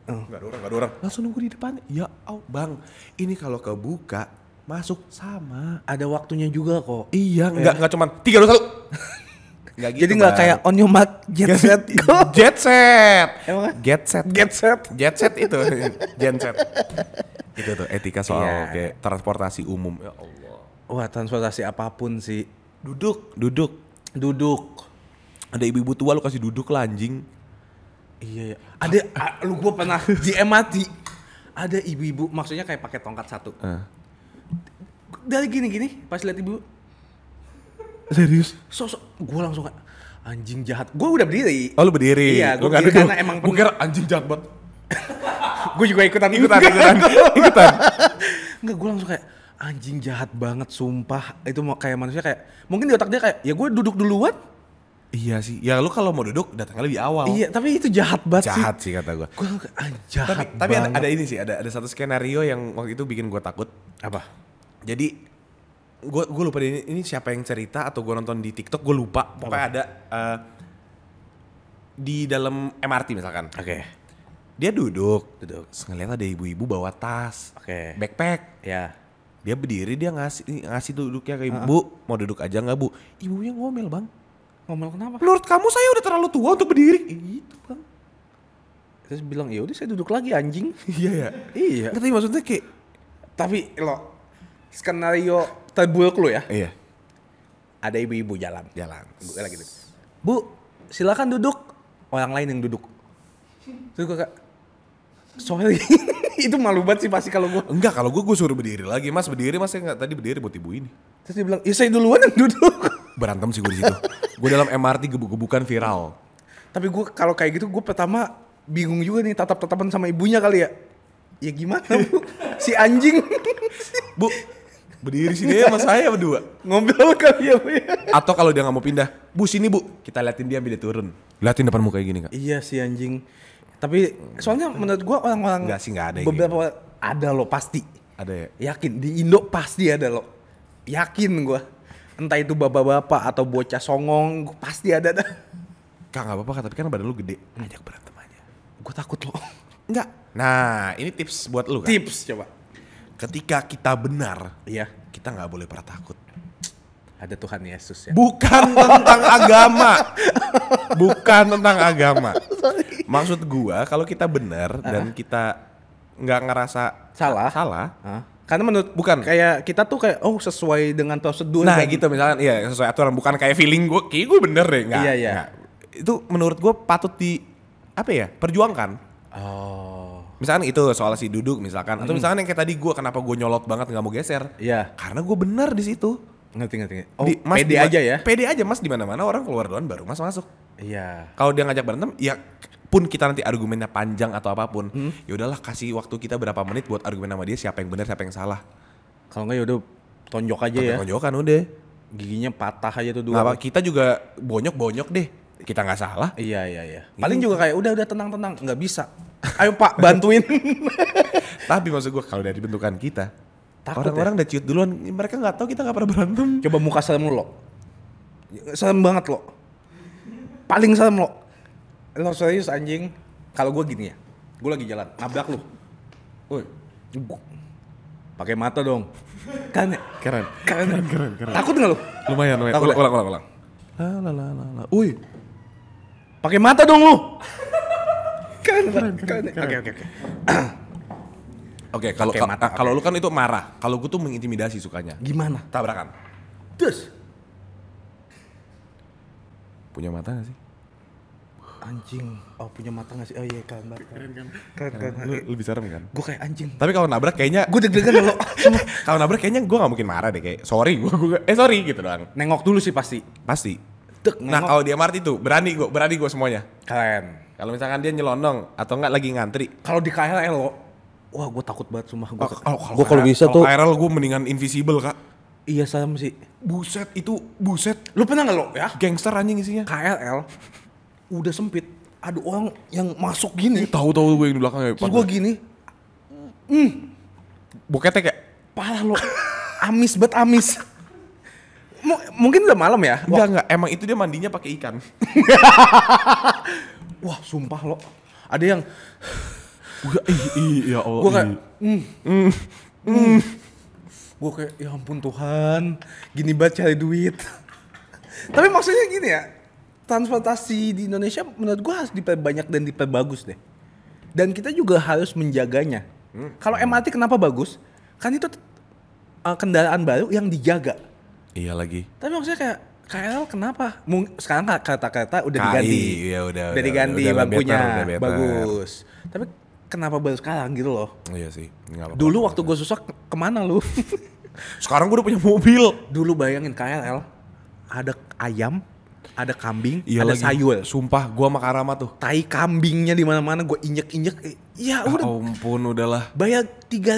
Uh. Oh. Gak ada orang, gak ada orang. Langsung nunggu di depan. Ya, oh bang, ini kalau kebuka, masuk sama. Ada waktunya juga kok. Iya, nggak eh. nggak cuman tiga dua satu. Gak gitu, Jadi nggak kayak on your mark jet set Jet set. Emang? Kan? Jet set. jet set. Jet set itu. Jet set. itu tuh etika soal yeah. kayak transportasi umum. Ya Allah. Wah, transportasi apapun sih. Duduk. Duduk. Duduk. Ada ibu-ibu tua lu kasih duduk lah anjing. Iya, iya. Ada lu gua pernah di MRT Ada ibu-ibu maksudnya kayak pakai tongkat satu. Uh. Dari gini-gini pas lihat ibu Serius? Sosok gua langsung kayak anjing jahat. Gua udah berdiri. Oh, lu berdiri. Iya, gua berdiri karena emang gua anjing jahat banget. gua juga ikutan ikutan ikutan. ikutan. Enggak, gua langsung kayak anjing jahat banget sumpah itu mau kayak manusia kayak mungkin di otak dia kayak ya gue duduk duluan Iya sih. Ya lu kalau mau duduk datang lebih awal. Iya, tapi itu jahat banget jahat sih. sih kata gue. Gue ah, jahat Tapi, tapi ada, ada ini sih, ada ada satu skenario yang waktu itu bikin gue takut. Apa? Jadi gue gue lupa ini, ini siapa yang cerita atau gue nonton di TikTok gue lupa. Pokoknya Apa? ada uh, di dalam MRT misalkan. Oke. Okay. Dia duduk, duduk. Sengaja ngeliat ada ibu-ibu bawa tas, oke, okay. backpack. Ya. Yeah dia berdiri dia ngasih ngasih duduknya kayak uh-huh. mau duduk aja nggak bu ibunya ngomel bang ngomel kenapa menurut kamu saya udah terlalu tua untuk berdiri eh, gitu bang terus bilang ya udah saya duduk lagi anjing iya ya iya ngerti maksudnya kayak tapi lo skenario terburuk lo ya iya ada ibu-ibu jalan jalan gue lagi bu silakan duduk orang lain yang duduk terus gue Soalnya itu malu banget sih pasti kalau gue enggak kalau gue gue suruh berdiri lagi mas berdiri mas saya tadi berdiri buat ibu ini terus dia bilang ya saya duluan yang duduk berantem sih gue di situ gue dalam MRT gebuk-gebukan viral tapi gue kalau kayak gitu gue pertama bingung juga nih tatap tatapan sama ibunya kali ya ya gimana bu si anjing bu berdiri sini ya sama saya berdua ngobrol kali ya bu ya. atau kalau dia gak mau pindah bu sini bu kita liatin dia ambil dia turun liatin depan muka gini kak iya si anjing tapi soalnya menurut gua orang-orang nggak sih enggak ada beberapa gitu. ada loh pasti. Ada ya. Yakin di Indo pasti ada loh. Yakin gua. Entah itu bapak-bapak atau bocah songong gua pasti ada dah. Kak enggak apa-apa tapi kan badan lu gede. ngajak berantem aja. Gua takut lo. Enggak. Nah ini tips buat lu kan. Tips coba. Ketika kita benar, iya. kita nggak boleh pernah takut ada Tuhan Yesus ya. Bukan tentang agama. Bukan tentang agama. Sorry maksud gua kalau kita benar uh. dan kita nggak ngerasa salah salah uh. Karena menurut bukan kayak kita tuh kayak oh sesuai dengan prosedur. Nah, dan, gitu, gitu. misalkan iya sesuai aturan bukan kayak feeling gua, kayak gua bener deh nggak Iya, iya. Itu menurut gua patut di apa ya? perjuangkan. Oh. Misalkan itu soal si duduk misalkan atau hmm. misalkan yang kayak tadi gua kenapa gua nyolot banget nggak mau geser. Iya. Karena gua bener di situ. Ngerti ngerti. Oh, di, mas pede aja ya. Pede aja Mas di mana-mana orang keluar duluan baru Mas masuk. Iya. Kalau dia ngajak berantem ya pun kita nanti argumennya panjang atau apapun, hmm. ya udahlah kasih waktu kita berapa menit buat argumen sama dia siapa yang benar siapa yang salah. Kalau enggak ya udah tonjok aja Pake ya. Tonjokan udah. Giginya patah aja tuh dua. Nah, kita juga bonyok-bonyok deh. Kita nggak salah. Iya iya iya. Gitu. Paling gitu. juga kayak udah udah tenang tenang nggak bisa. Ayo Pak bantuin. Tapi maksud gua kalau dari bentukan kita orang-orang ya? udah ciut duluan mereka nggak tahu kita nggak pernah berantem. Coba muka salam lo. Salam banget lo. Paling salam lo lo serius anjing kalau gue gini ya gue lagi jalan nabrak lu woi pakai mata dong kan ya? keren keren keren ya? keren, keren. takut nggak lu lumayan lumayan takut ya? ulang ulang ulang la la la la uy pakai mata dong lu kan keren keren kan keren oke oke oke Oke, kalau ah, kalau lu kan itu marah. Kalau gue tuh mengintimidasi sukanya. Gimana? Tabrakan. Terus. Punya mata gak sih? anjing oh punya mata nggak sih oh iya kan keren kan keren, Lu, lu lebih serem kan gue kayak anjing tapi kalau nabrak kayaknya gue deg-degan lo kalau nabrak kayaknya gue gak mungkin marah deh kayak sorry gue gue eh sorry gitu doang nengok dulu sih pasti pasti Tuk, nah kalau dia marah itu berani gue berani gue semuanya keren kalau misalkan dia nyelonong atau nggak lagi ngantri kalau di KLL lo wah gue takut banget sumpah gue oh, kalau bisa tuh KRL gue mendingan invisible kak iya sama sih buset itu buset lu pernah nggak lo ya gangster anjing isinya KLL udah sempit ada orang yang masuk gini tahu-tahu gue yang di belakang ya terus gue gini hmm buketnya kayak parah lo amis bet amis M mungkin udah malam ya enggak enggak emang itu dia mandinya pakai ikan wah sumpah lo ada yang gue iya Allah gue kayak hmm, hmm. hmm. hmm. gua mm. gue kayak ya ampun Tuhan gini banget cari duit tapi maksudnya gini ya transportasi di Indonesia menurut gue harus diperbanyak dan diperbagus deh. Dan kita juga harus menjaganya. Hmm. Kalau MRT kenapa bagus? Kan itu uh, kendaraan baru yang dijaga. Iya lagi. Tapi maksudnya kayak KRL kenapa? Mung sekarang kereta-kereta udah KI, diganti. Iya udah. Udah, udah diganti udah, bangkunya. Better, udah better. Bagus. Tapi kenapa baru sekarang gitu loh? Iya sih. Apa -apa, Dulu waktu gue susah kemana lu? sekarang gue udah punya mobil. Dulu bayangin KRL ada ayam ada kambing, iya ada lagi. sayur. Sumpah, gua sama Karama tuh. Tai kambingnya di mana-mana, gua injek-injek. Eh, iya, ya udah. ampun, udahlah. Bayar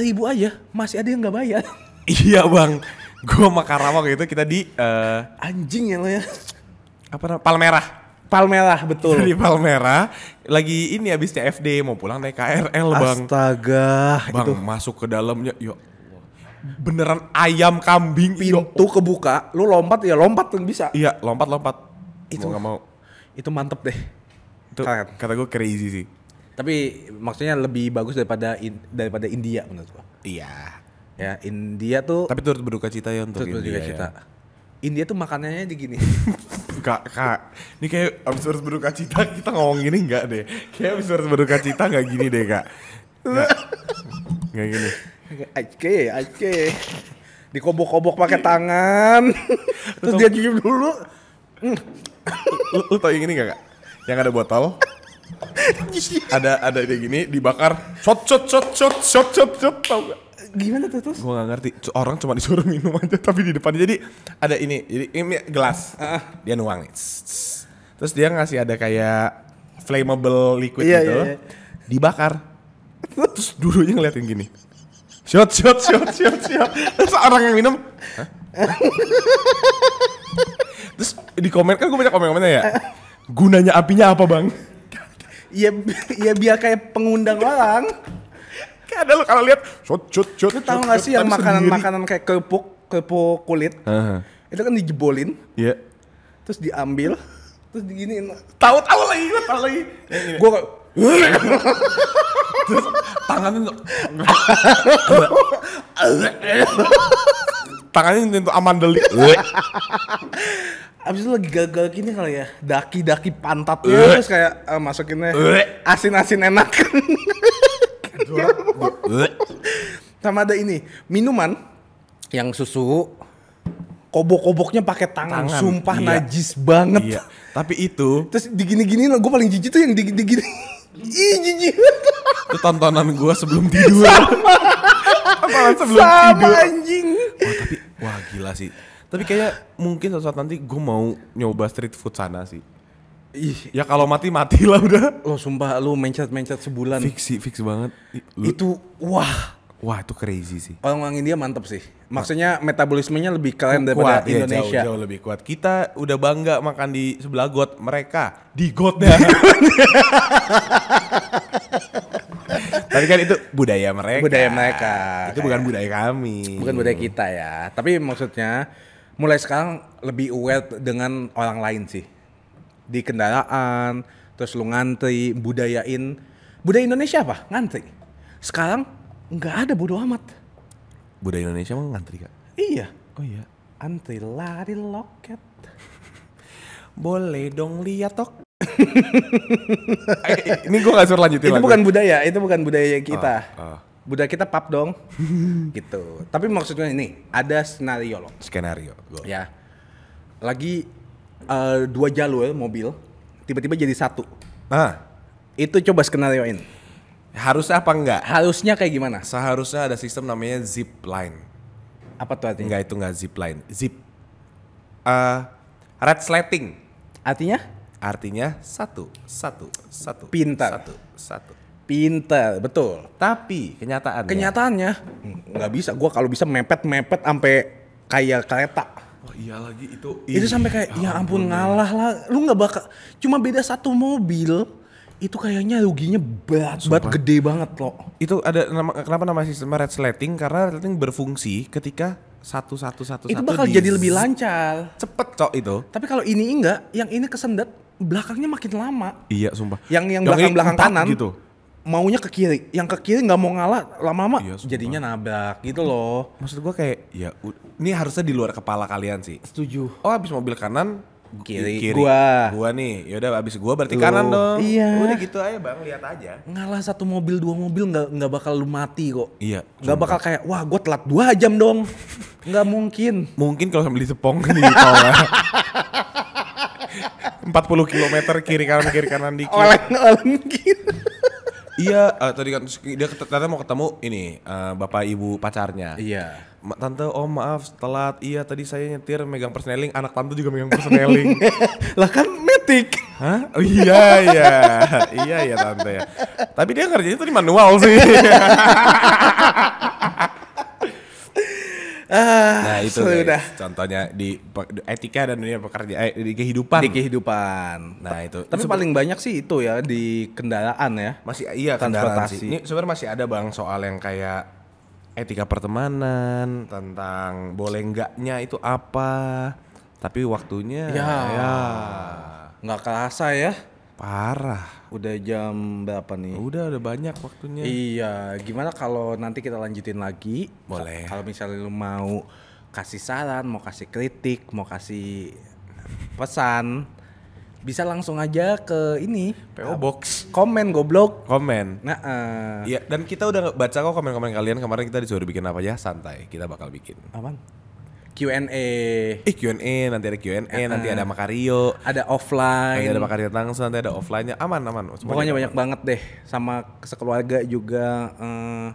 ribu aja, masih ada yang nggak bayar. iya, Bang. Gua sama Karama gitu kita di uh, anjing ya lo ya. Apa namanya? Palmerah. Palmerah betul. Di Palmerah lagi ini habisnya FD mau pulang naik KRL, Bang. Astaga, Bang itu. masuk ke dalamnya, yuk ya beneran ayam kambing ya pintu kebuka lu lompat ya lompat tuh bisa iya lompat lompat itu mau mau itu mantep deh itu Kalian. kata gue crazy sih tapi maksudnya lebih bagus daripada in, daripada India menurut gua iya ya India tuh tapi turut berduka cita ya untuk turut India berduka ya. cita. Ya. India tuh makanannya di gini kak kak ini kayak abis harus berduka cita kita ngomong gini nggak deh kayak abis harus berduka cita nggak gini deh kak nggak gini Oke, oke. Dikobok-kobok pakai tangan. Terus dia cium dulu. Hmm lu, lu tau yang ini gak kak? Yang ada botol ada ada ini gini dibakar shot shot shot shot shot shot shot tau gak gimana tuh terus gue gak ngerti orang cuma disuruh minum aja tapi di depan jadi ada ini jadi ini gelas dia nuang nih terus dia ngasih ada kayak flammable liquid yeah, gitu yeah, yeah. dibakar terus dulunya ngeliatin gini shot shot shot shot shot terus orang yang minum Hah? Terus di komen kan gue banyak komen-komennya ya. Gunanya apinya apa bang? Iya, ya biar kayak pengundang orang. Kayak ada lo kalau lihat, cut cut cut. Lu tahu nggak sih yang makanan-makanan kayak kerupuk, kerupuk kulit? Itu kan dijebolin. Iya. Terus diambil, terus diginiin. Tahu tahu lagi, tahu lagi. Gue terus tangannya tangannya nyentuh amandel abis itu lagi gagal gini kali ya daki-daki pantat uh. terus kayak uh, masukinnya eh. asin-asin uh. enak uh. sama ada ini minuman yang susu kobok-koboknya pakai tangan. tangan, sumpah iya. najis banget. Iya. Tapi itu terus digini-gini lah gue paling jijik tuh yang digini-gini. Ih jijik. Itu tontonan gue sebelum tidur. Sama. sebelum Sama tidur. anjing. Wah, tapi wah gila sih tapi kayaknya mungkin suatu saat nanti gue mau nyoba street food sana sih. Ih. Ya kalau mati mati lah udah. Lo sumpah lo mencet-mencet sebulan. Fiksi, fix banget. Lu, itu wah. Wah itu crazy sih. Orang India mantep sih. Maksudnya metabolismenya lebih keren daripada kuat, iya, Indonesia. Ya, jauh, jauh lebih kuat. Kita udah bangga makan di sebelah got mereka di gotnya. Tapi kan itu budaya mereka. Budaya mereka. Itu kayak. bukan ya. budaya kami. Bukan budaya kita ya. Tapi maksudnya mulai sekarang lebih aware dengan orang lain sih di kendaraan terus lu ngantri budayain budaya Indonesia apa ngantri sekarang nggak ada bodo amat budaya Indonesia mah ngantri kak iya oh iya antri lari loket boleh dong lihat tok eh, ini gue gak suruh lanjutin ini lagi. bukan budaya itu bukan budaya kita oh, oh budaya kita pap dong gitu tapi maksudnya ini ada skenario loh skenario gua. ya lagi uh, dua jalur mobil tiba-tiba jadi satu ah itu coba skenarioin harusnya apa enggak harusnya kayak gimana seharusnya ada sistem namanya zip line apa tuh artinya enggak itu enggak zip line zip uh, red sliding artinya artinya satu satu satu pintar satu satu Pinter, betul. Tapi kenyataannya. Kenyataannya nggak bisa. Gua kalau bisa mepet-mepet sampai kayak kereta. oh, iya lagi itu. Itu ih, sampai kayak ya, ya ampun, ampun ya. ngalah lah. Lu nggak bakal cuma beda satu mobil itu kayaknya ruginya berat banget gede banget loh. Itu ada nama, kenapa nama sistem red slating karena red slating berfungsi ketika satu satu satu itu satu bakal jadi lebih lancar cepet cok itu tapi kalau ini enggak yang ini kesendat belakangnya makin lama iya sumpah yang yang, yang belakang belakang kanan gitu maunya ke kiri, yang ke kiri nggak mau ngalah lama-lama iya, jadinya nabrak gitu loh. Maksud gua kayak ya ini harusnya di luar kepala kalian sih. Setuju. Oh habis mobil kanan kiri, kiri. gua. Gua nih. Ya udah abis gua berarti Loh. kanan dong. Iya. Udah gitu aja Bang, lihat aja. Ngalah satu mobil, dua mobil nggak nggak bakal lu mati kok. Iya. Nggak bakal kayak wah gua telat dua jam dong. nggak mungkin. Mungkin kalau sambil disepong kan di tol. 40 ya. km kiri kanan kiri kanan dikit. Oleng oleng gitu iya uh, tadi kan dia ternyata mau ketemu ini uh, bapak ibu pacarnya iya tante oh maaf telat iya tadi saya nyetir megang persneling anak tante juga megang persneling lah kan metik Hah? Oh, iya iya iya iya tante ya tapi dia kerjanya itu di manual sih Ah, nah itu sudah. Guys, contohnya di etika dan dunia pekerjaan eh, di kehidupan. Di kehidupan. Nah itu. Tapi itu paling banyak sih itu ya di kendaraan ya. Masih iya transportasi Ini sebenarnya masih ada bang soal yang kayak etika pertemanan tentang boleh enggaknya itu apa. Tapi waktunya ya, ya. nggak kerasa ya. Parah. Udah jam berapa nih? Udah, ada banyak waktunya. Iya, gimana kalau nanti kita lanjutin lagi? Boleh. Kalau misalnya lu mau kasih saran, mau kasih kritik, mau kasih pesan, bisa langsung aja ke ini PO Box. Komen goblok. Komen. Nah, uh. Iya, dan kita udah baca kok komen-komen kalian kemarin kita disuruh bikin apa ya santai. Kita bakal bikin. aman Q&A. Eh Q&A, nanti ada Q&A, uh, ah, nanti ah. ada Makario. Ada offline. Nanti ada Makario langsung, nanti ada offline-nya. Aman, aman. Pokoknya banyak banget deh sama sekeluarga juga uh,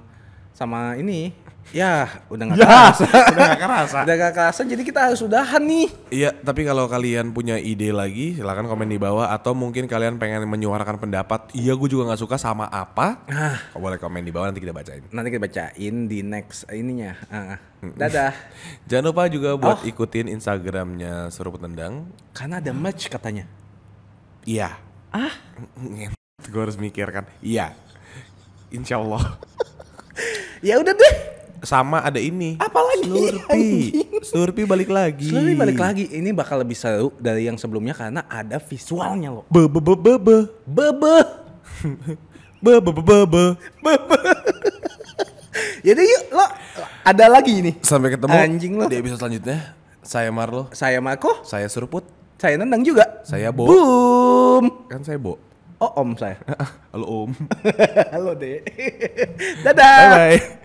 sama ini Ya, udah gak ya, kerasa. udah gak kerasa. udah gak kerasa, jadi kita harus udahan nih. Iya, tapi kalau kalian punya ide lagi, silahkan komen di bawah. Atau mungkin kalian pengen menyuarakan pendapat, iya gue juga gak suka sama apa. Ah. Kau boleh komen di bawah, nanti kita bacain. Nanti kita bacain di next eh, ininya. Uh, dadah. Jangan lupa juga oh. buat oh. ikutin Instagramnya Seruput Tendang. Karena ada match katanya. Iya. Ah? gue harus mikirkan. Iya. Insya Allah. ya udah deh sama ada ini. Apalagi Slurpi. Slurpi balik lagi. Slurpi balik lagi. Ini bakal lebih seru dari yang sebelumnya karena ada visualnya loh. Be be be be be. Be be. be be be be. Be be. Jadi yuk lo ada lagi ini. Sampai ketemu Anjing lo. di episode selanjutnya. Saya Marlo. Saya Marco. Saya Surput. Saya Nendang juga. Saya Bo. Boom. Kan saya Bo. Oh om saya. Halo om. Halo deh. Dadah. Bye bye.